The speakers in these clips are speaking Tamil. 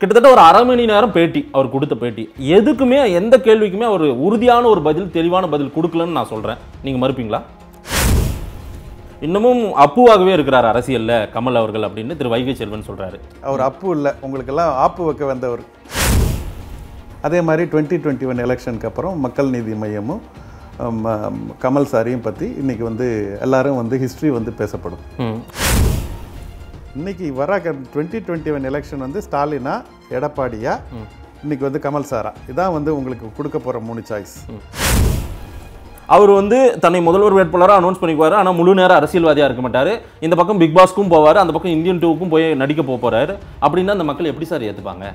கிட்டத்தட்ட ஒரு அரை மணி நேரம் பேட்டி அவர் கொடுத்த பேட்டி எதுக்குமே எந்த கேள்விக்குமே அவர் உறுதியான ஒரு பதில் தெளிவான பதில் கொடுக்கலன்னு நான் சொல்கிறேன் நீங்கள் மறுப்பீங்களா இன்னமும் அப்புவாகவே இருக்கிறார் அரசியலில் கமல் அவர்கள் அப்படின்னு திரு வைகை செல்வன் சொல்கிறாரு அவர் அப்பு இல்லை உங்களுக்கெல்லாம் ஆப்பு வைக்க வந்தவர் அதே மாதிரி டுவெண்ட்டி டுவெண்ட்டி ஒன் எலெக்ஷனுக்கு அப்புறம் மக்கள் நீதி மையமும் கமல் சாரியும் பற்றி இன்றைக்கி வந்து எல்லாரும் வந்து ஹிஸ்ட்ரி வந்து பேசப்படும் இன்றைக்கி வர டுவெண்ட்டி டுவெண்ட்டி ஒன் எலெக்ஷன் வந்து ஸ்டாலினா எடப்பாடியா இன்றைக்கி வந்து கமல் சாரா இதான் வந்து உங்களுக்கு கொடுக்க போகிற மூணு சாய்ஸ் அவர் வந்து தன்னை முதல்வர் வேட்பாளராக அனௌன்ஸ் பண்ணிக்குவார் ஆனால் முழு நேரம் அரசியல்வாதியாக இருக்க மாட்டார் இந்த பக்கம் பிக் பாஸ்க்கும் போவார் அந்த பக்கம் இந்தியன் டூவுக்கும் போய் நடிக்க போக போகிறாரு அப்படின்னா அந்த மக்கள் எப்படி சார் ஏற்றுப்பாங்க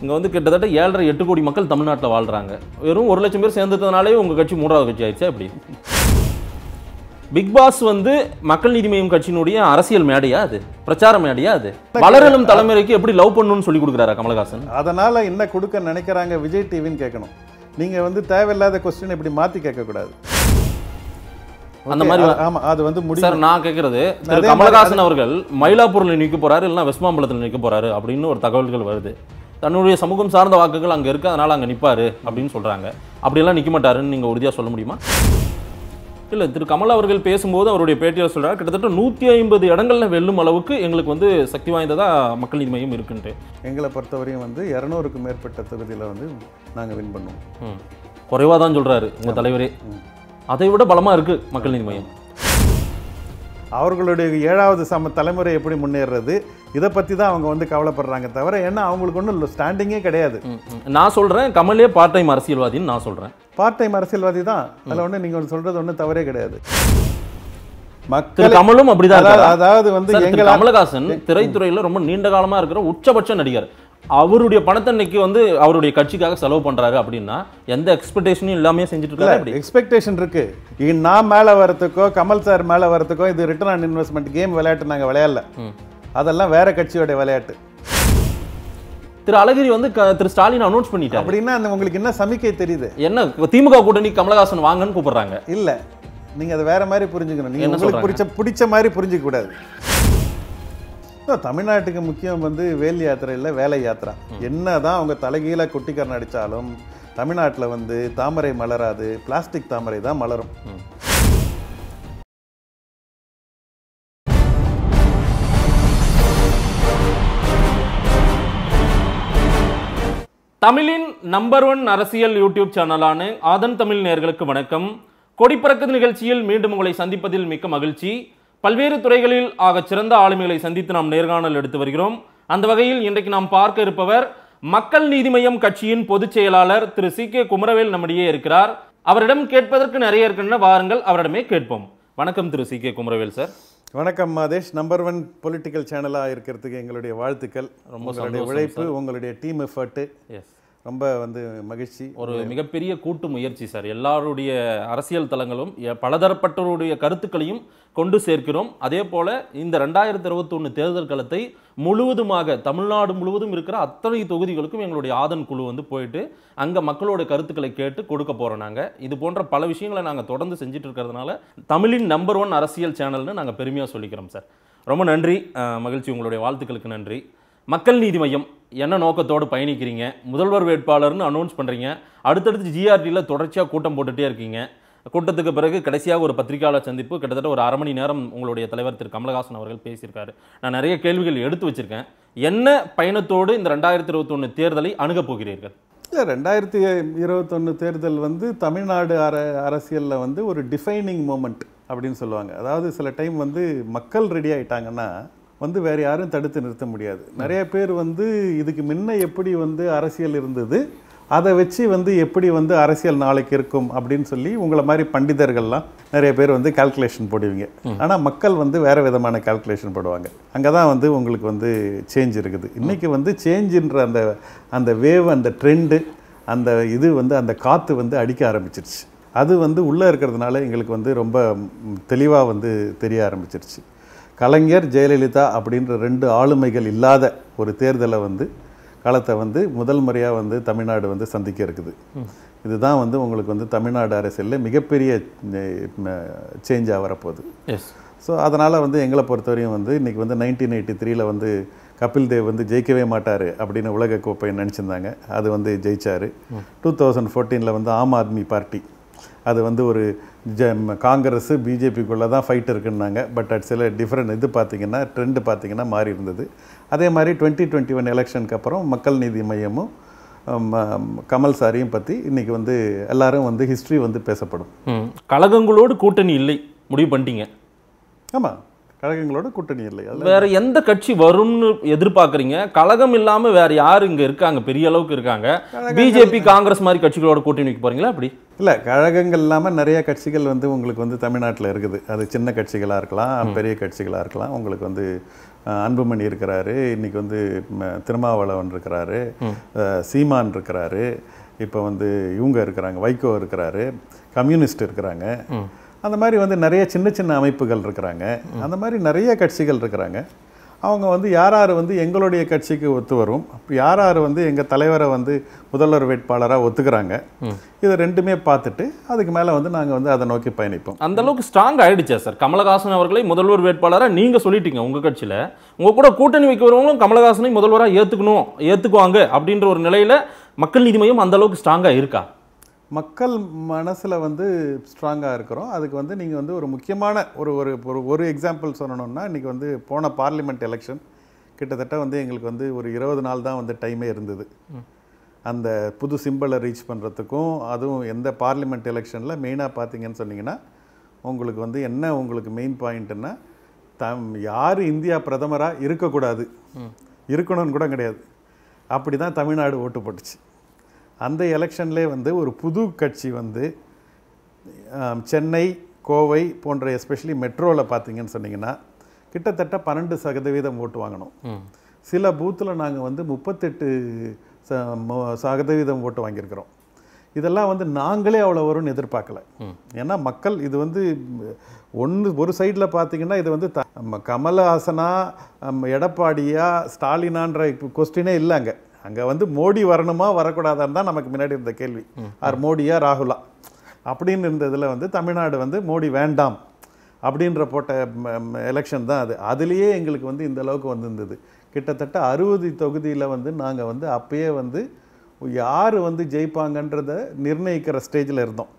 இங்கே வந்து கிட்டத்தட்ட ஏழரை எட்டு கோடி மக்கள் தமிழ்நாட்டில் வாழ்கிறாங்க வெறும் ஒரு லட்சம் பேர் சேர்ந்ததுனாலே உங்கள் கட்சி மூன்றாவது கட்சி ஆயிடுச்சா அப்படி பிக் பாஸ் வந்து மக்கள் நீதி மய்யம் கட்சியினுடைய அரசியல் மேடையா அது பிரச்சார மேடையா அது வளரலும் தலைமுறைக்கு எப்படி லவ் பண்ணணும்னு சொல்லி கொடுக்குறாரா கமலஹாசன் அதனால என்ன கொடுக்க நினைக்கிறாங்க விஜய் டிவின்னு கேட்கணும் நீங்க வந்து தேவையில்லாத கொஸ்டின் இப்படி மாத்தி கேட்கக்கூடாது அந்த மாதிரி ஆமா அது வந்து சார் நான் கேட்கறது கமலஹாசன் அவர்கள் மயிலாப்பூர்ல நிற்க போறாரு இல்லைன்னா வெஸ்மாம்பலத்தில் நிற்க போறாரு அப்படின்னு ஒரு தகவல்கள் வருது தன்னுடைய சமூகம் சார்ந்த வாக்குகள் அங்கே இருக்குது அதனால் அங்கே நிற்பார் அப்படின்னு சொல்கிறாங்க எல்லாம் நிற்க மாட்டாருன்னு நீங்கள் உறுதியாக சொல்ல முடியுமா இல்லை திரு கமல் அவர்கள் பேசும்போது அவருடைய பேட்டியில் சொல்கிறார் கிட்டத்தட்ட நூற்றி ஐம்பது இடங்களில் வெல்லும் அளவுக்கு எங்களுக்கு வந்து சக்தி வாய்ந்ததாக மக்கள் நீதி மையம் இருக்குன்ட்டு எங்களை பொறுத்தவரையும் வந்து இரநூறுக்கு மேற்பட்ட தொகுதியில் வந்து நாங்கள் வின் பண்ணுவோம் குறைவாக தான் சொல்கிறாரு உங்கள் தலைவரே அதை விட பலமாக இருக்குது மக்கள் நீதி மையம் அவர்களுடைய ஏழாவது சம தலைமுறை எப்படி முன்னேறது இதை பற்றி தான் அவங்க வந்து கவலைப்படுறாங்க தவிர ஏன்னா அவங்களுக்கு ஒன்றும் ஸ்டாண்டிங்கே கிடையாது நான் சொல்கிறேன் கமலே பார்ட் டைம் அரசியல்வாதின்னு நான் சொல்கிறேன் பார்ட் டைம் அரசியல்வாதி தான் அதில் ஒன்று நீங்கள் சொல்கிறது ஒன்றும் தவறே கிடையாது மக்கள் கமலும் அப்படிதான் அதாவது வந்து எங்கள் கமலஹாசன் திரைத்துறையில ரொம்ப நீண்ட காலமா இருக்கிற உச்சபட்ச நடிகர் அவருடைய பணத்தை வந்து அவருடைய கட்சிக்காக செலவு பண்றாரு அப்படின்னா எந்த எக்ஸ்பெக்டேஷனும் இல்லாமல் செஞ்சுட்டு இருக்காரு எக்ஸ்பெக்டேஷன் இருக்கு நான் மேல வரத்துக்கோ கமல் சார் மேல வரத்துக்கோ இது ரிட்டர்ன் ஆன் இன்வெஸ்ட்மெண்ட் கேம் விளையாட்டு நாங்க விளையாடல அதெல்லாம் வேற கட்சியோடைய விளையாட்டு திரு அழகிரி வந்து திரு ஸ்டாலின் அனௌன்ஸ் பண்ணிட்டு அப்படின்னா அந்த உங்களுக்கு என்ன சமிக்கை தெரியுது என்ன திமுக கூட்டணி கமலஹாசன் வாங்கன்னு கூப்பிடுறாங்க இல்ல நீங்க அதை வேற மாதிரி புரிஞ்சுக்கணும் நீங்க பிடிச்ச மாதிரி புரிஞ்சுக்க கூடாது தமிழ்நாட்டுக்கு முக்கியம் வந்து வேல் இல்லை வேலை யாத்திரா என்ன தான் அவங்க தலைகீழ கொட்டிக்காரன் அடித்தாலும் தமிழ்நாட்டில் வந்து தாமரை மலராது பிளாஸ்டிக் தாமரை தான் மலரும் தமிழின் நம்பர் ஒன் அரசியல் யூடியூப் சேனலான ஆதன் தமிழ் நேர்களுக்கு வணக்கம் கொடிப்பறக்கு நிகழ்ச்சியில் மீண்டும் உங்களை சந்திப்பதில் மிக்க மகிழ்ச்சி பல்வேறு துறைகளில் ஆக சிறந்த ஆளுமைகளை சந்தித்து நாம் நேர்காணல் எடுத்து வருகிறோம் அந்த வகையில் இன்றைக்கு நாம் பார்க்க இருப்பவர் மக்கள் நீதி மய்யம் கட்சியின் பொதுச் செயலாளர் திரு சி கே குமரவேல் நம்மிடையே இருக்கிறார் அவரிடம் கேட்பதற்கு நிறைய இருக்கின்றன வாருங்கள் அவரிடமே கேட்போம் வணக்கம் திரு சி கே குமரவேல் சார் வணக்கம் மாதேஷ் நம்பர் ஒன் பொலிட்டிக்கல் சேனலாக இருக்கிறதுக்கு எங்களுடைய வாழ்த்துக்கள் ரொம்ப உழைப்பு உங்களுடைய டீம் எஃபர்ட்டு எஸ் ரொம்ப வந்து மகிழ்ச்சி ஒரு மிகப்பெரிய கூட்டு முயற்சி சார் எல்லாருடைய அரசியல் தளங்களும் பலதரப்பட்டவருடைய கருத்துக்களையும் கொண்டு சேர்க்கிறோம் அதே போல் இந்த ரெண்டாயிரத்தி ஒன்று தேர்தல் களத்தை முழுவதுமாக தமிழ்நாடு முழுவதும் இருக்கிற அத்தனை தொகுதிகளுக்கும் எங்களுடைய ஆதன் குழு வந்து போயிட்டு அங்கே மக்களோட கருத்துக்களை கேட்டு கொடுக்க போகிறோம் நாங்கள் இது போன்ற பல விஷயங்களை நாங்கள் தொடர்ந்து செஞ்சுட்டு இருக்கிறதுனால தமிழின் நம்பர் ஒன் அரசியல் சேனல்னு நாங்கள் பெருமையாக சொல்லிக்கிறோம் சார் ரொம்ப நன்றி மகிழ்ச்சி உங்களுடைய வாழ்த்துக்களுக்கு நன்றி மக்கள் நீதி மையம் என்ன நோக்கத்தோடு பயணிக்கிறீங்க முதல்வர் வேட்பாளர்னு அனௌன்ஸ் பண்ணுறீங்க அடுத்தடுத்து ஜிஆர்டியில் தொடர்ச்சியாக கூட்டம் போட்டுகிட்டே இருக்கீங்க கூட்டத்துக்கு பிறகு கடைசியாக ஒரு பத்திரிகையாளர் சந்திப்பு கிட்டத்தட்ட ஒரு அரை மணி நேரம் உங்களுடைய தலைவர் திரு கமலஹாசன் அவர்கள் பேசியிருக்காரு நான் நிறைய கேள்விகள் எடுத்து வச்சுருக்கேன் என்ன பயணத்தோடு இந்த ரெண்டாயிரத்தி இருபத்தொன்று தேர்தலை அணுகப் போகிறீர்கள் ரெண்டாயிரத்தி இருபத்தொன்று தேர்தல் வந்து தமிழ்நாடு அர அரசியலில் வந்து ஒரு டிஃபைனிங் மூமெண்ட் அப்படின்னு சொல்லுவாங்க அதாவது சில டைம் வந்து மக்கள் ரெடி ஆகிட்டாங்கன்னா வந்து வேறு யாரும் தடுத்து நிறுத்த முடியாது நிறைய பேர் வந்து இதுக்கு முன்ன எப்படி வந்து அரசியல் இருந்தது அதை வச்சு வந்து எப்படி வந்து அரசியல் நாளைக்கு இருக்கும் அப்படின்னு சொல்லி உங்களை மாதிரி பண்டிதர்கள்லாம் நிறைய பேர் வந்து கால்குலேஷன் போடுவீங்க ஆனால் மக்கள் வந்து வேறு விதமான கால்குலேஷன் போடுவாங்க அங்கே தான் வந்து உங்களுக்கு வந்து சேஞ்ச் இருக்குது இன்றைக்கி வந்து சேஞ்சுன்ற அந்த அந்த வேவ் அந்த ட்ரெண்டு அந்த இது வந்து அந்த காற்று வந்து அடிக்க ஆரம்பிச்சிருச்சு அது வந்து உள்ளே இருக்கிறதுனால எங்களுக்கு வந்து ரொம்ப தெளிவாக வந்து தெரிய ஆரம்பிச்சிருச்சு கலைஞர் ஜெயலலிதா அப்படின்ற ரெண்டு ஆளுமைகள் இல்லாத ஒரு தேர்தலை வந்து காலத்தை வந்து முதல் முறையாக வந்து தமிழ்நாடு வந்து சந்திக்க இருக்குது இதுதான் வந்து உங்களுக்கு வந்து தமிழ்நாடு அரசியலில் மிகப்பெரிய சேஞ்ச் வரப்போகுது எஸ் ஸோ அதனால் வந்து எங்களை பொறுத்தவரையும் வந்து இன்றைக்கி வந்து நைன்டீன் எயிட்டி த்ரீல வந்து கபில் தேவ் வந்து ஜெயிக்கவே மாட்டார் அப்படின்னு உலக கோப்பை நினச்சிருந்தாங்க அது வந்து ஜெயித்தார் டூ தௌசண்ட் ஃபோர்டீனில் வந்து ஆம் ஆத்மி பார்ட்டி அது வந்து ஒரு ஜ காங்கிரஸ் பிஜேபிக்குள்ளே தான் ஃபைட் இருக்குன்னாங்க பட் அட் சில டிஃப்ரெண்ட் இது பார்த்திங்கன்னா ட்ரெண்டு பார்த்திங்கன்னா மாறி இருந்தது அதே மாதிரி டுவெண்ட்டி டுவெண்ட்டி ஒன் எலெக்ஷனுக்கு அப்புறம் மக்கள் நீதி மையமும் கமல் சாரியும் பற்றி இன்றைக்கி வந்து எல்லாரும் வந்து ஹிஸ்ட்ரி வந்து பேசப்படும் கழகங்களோடு கூட்டணி இல்லை முடிவு பண்ணிட்டீங்க ஆமாம் கழகங்களோட கூட்டணி இல்லை வேற எந்த கட்சி வரும்னு எதிர்பார்க்குறீங்க கழகம் இல்லாம வேற யார் இங்க இருக்காங்க பெரிய அளவுக்கு இருக்காங்க பிஜேபி காங்கிரஸ் மாதிரி கட்சிகளோட கூட்டணி வைக்க போறீங்களா அப்படி இல்லை கழகங்கள் இல்லாமல் நிறைய கட்சிகள் வந்து உங்களுக்கு வந்து தமிழ்நாட்டில் இருக்குது அது சின்ன கட்சிகளாக இருக்கலாம் பெரிய கட்சிகளாக இருக்கலாம் உங்களுக்கு வந்து அன்புமணி இருக்கிறாரு இன்னைக்கு வந்து திருமாவளவன் இருக்கிறாரு சீமான் இருக்கிறாரு இப்போ வந்து இவங்க இருக்கிறாங்க வைகோ இருக்கிறாரு கம்யூனிஸ்ட் இருக்கிறாங்க அந்த மாதிரி வந்து நிறைய சின்ன சின்ன அமைப்புகள் இருக்கிறாங்க அந்த மாதிரி நிறைய கட்சிகள் இருக்கிறாங்க அவங்க வந்து யார் யார் வந்து எங்களுடைய கட்சிக்கு ஒத்து வரும் யார் யார் வந்து எங்கள் தலைவரை வந்து முதல்வர் வேட்பாளராக ஒத்துக்கிறாங்க இதை ரெண்டுமே பார்த்துட்டு அதுக்கு மேலே வந்து நாங்கள் வந்து அதை நோக்கி பயணிப்போம் அந்த அளவுக்கு ஸ்ட்ராங் ஆகிடுச்சா சார் கமலஹாசன் அவர்களை முதல்வர் வேட்பாளராக நீங்கள் சொல்லிட்டீங்க உங்கள் கட்சியில் உங்கள் கூட கூட்டணி வைக்கிறவங்களும் கமலஹாசனை முதல்வராக ஏற்றுக்கணும் ஏற்றுக்குவாங்க அப்படின்ற ஒரு நிலையில் மக்கள் நீதி மையம் அந்த அளவுக்கு ஸ்ட்ராங்காக இருக்கா மக்கள் மனசில் வந்து ஸ்ட்ராங்காக இருக்கிறோம் அதுக்கு வந்து நீங்கள் வந்து ஒரு முக்கியமான ஒரு ஒரு ஒரு ஒரு எக்ஸாம்பிள் சொல்லணுன்னா இன்றைக்கி வந்து போன பார்லிமெண்ட் எலெக்ஷன் கிட்டத்தட்ட வந்து எங்களுக்கு வந்து ஒரு இருபது நாள் தான் வந்து டைமே இருந்தது அந்த புது சிம்பிளை ரீச் பண்ணுறதுக்கும் அதுவும் எந்த பார்லிமெண்ட் எலெக்ஷனில் மெயினாக பார்த்தீங்கன்னு சொன்னிங்கன்னா உங்களுக்கு வந்து என்ன உங்களுக்கு மெயின் பாயிண்ட்டுன்னா தம் யார் இந்தியா பிரதமராக இருக்கக்கூடாது இருக்கணும்னு கூட கிடையாது அப்படி தான் தமிழ்நாடு ஓட்டு போட்டுச்சு அந்த எலெக்ஷன்லேயே வந்து ஒரு புது கட்சி வந்து சென்னை கோவை போன்ற எஸ்பெஷலி மெட்ரோவில் பார்த்தீங்கன்னு சொன்னிங்கன்னா கிட்டத்தட்ட பன்னெண்டு சதவீதம் ஓட்டு வாங்கணும் சில பூத்தில் நாங்கள் வந்து முப்பத்தெட்டு சதவீதம் ஓட்டு வாங்கியிருக்கிறோம் இதெல்லாம் வந்து நாங்களே அவ்வளோ வரும்னு எதிர்பார்க்கல ஏன்னா மக்கள் இது வந்து ஒன்று ஒரு சைடில் பார்த்தீங்கன்னா இது வந்து த கமலஹாசனா எடப்பாடியா ஸ்டாலினான்ற கொஸ்டினே இல்லைங்க அங்கே வந்து மோடி வரணுமா வரக்கூடாதான்னு தான் நமக்கு முன்னாடி இருந்த கேள்வி ஆர் மோடியா ராகுலா அப்படின்னு இருந்ததில் வந்து தமிழ்நாடு வந்து மோடி வேண்டாம் அப்படின்ற போட்ட எலெக்ஷன் தான் அது அதுலேயே எங்களுக்கு வந்து இந்த அளவுக்கு வந்திருந்தது கிட்டத்தட்ட அறுபது தொகுதியில் வந்து நாங்கள் வந்து அப்போயே வந்து யார் வந்து ஜெயிப்பாங்கன்றத நிர்ணயிக்கிற ஸ்டேஜில் இருந்தோம்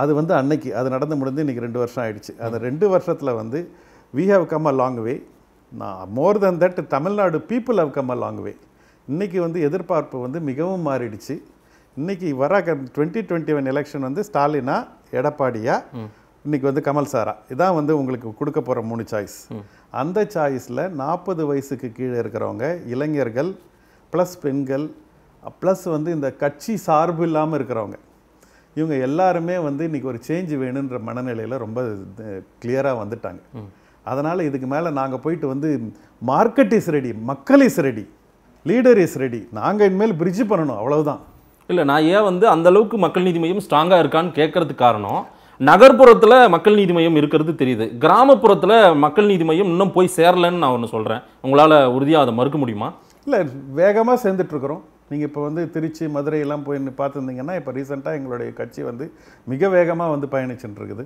அது வந்து அன்னைக்கு அது நடந்து முடிந்து இன்றைக்கி ரெண்டு வருஷம் ஆயிடுச்சு அந்த ரெண்டு வருஷத்தில் வந்து we have come a long way நான் more than that Tamil Nadu people have come a long way இன்றைக்கி வந்து எதிர்பார்ப்பு வந்து மிகவும் மாறிடுச்சு இன்றைக்கி வர டுவெண்ட்டி டுவெண்ட்டி ஒன் எலெக்ஷன் வந்து ஸ்டாலினா எடப்பாடியா இன்றைக்கி வந்து கமல் சாரா இதான் வந்து உங்களுக்கு கொடுக்க போகிற மூணு சாய்ஸ் அந்த சாய்ஸில் நாற்பது வயசுக்கு கீழே இருக்கிறவங்க இளைஞர்கள் ப்ளஸ் பெண்கள் ப்ளஸ் வந்து இந்த கட்சி சார்பு இல்லாமல் இருக்கிறவங்க இவங்க எல்லாருமே வந்து இன்றைக்கி ஒரு சேஞ்சு வேணுன்ற மனநிலையில் ரொம்ப கிளியராக வந்துட்டாங்க அதனால் இதுக்கு மேலே நாங்கள் போயிட்டு வந்து மார்க்கெட் இஸ் ரெடி மக்கள் is ready leader is ready நாங்கள் இனிமேல் பிரிட்ஜ் பண்ணணும் அவ்வளவுதான் இல்லை நான் ஏன் வந்து அந்த அளவுக்கு மக்கள் நீதி மையம் ஸ்ட்ராங்காக இருக்கான்னு கேட்கறதுக்கு காரணம் நகர்ப்புறத்தில் மக்கள் நீதி மையம் இருக்கிறது தெரியுது கிராமப்புறத்தில் மக்கள் நீதி மையம் இன்னும் போய் சேரலன்னு நான் ஒன்று சொல்கிறேன் உங்களால் உறுதியாக அதை மறுக்க முடியுமா இல்லை வேகமாக சேர்ந்துட்டுருக்குறோம் நீங்கள் இப்போ வந்து திருச்சி மதுரையெல்லாம் போய் பார்த்துருந்தீங்கன்னா இப்போ ரீசெண்டாக எங்களுடைய கட்சி வந்து மிக வேகமாக வந்து பயணிச்சுட்டு இருக்குது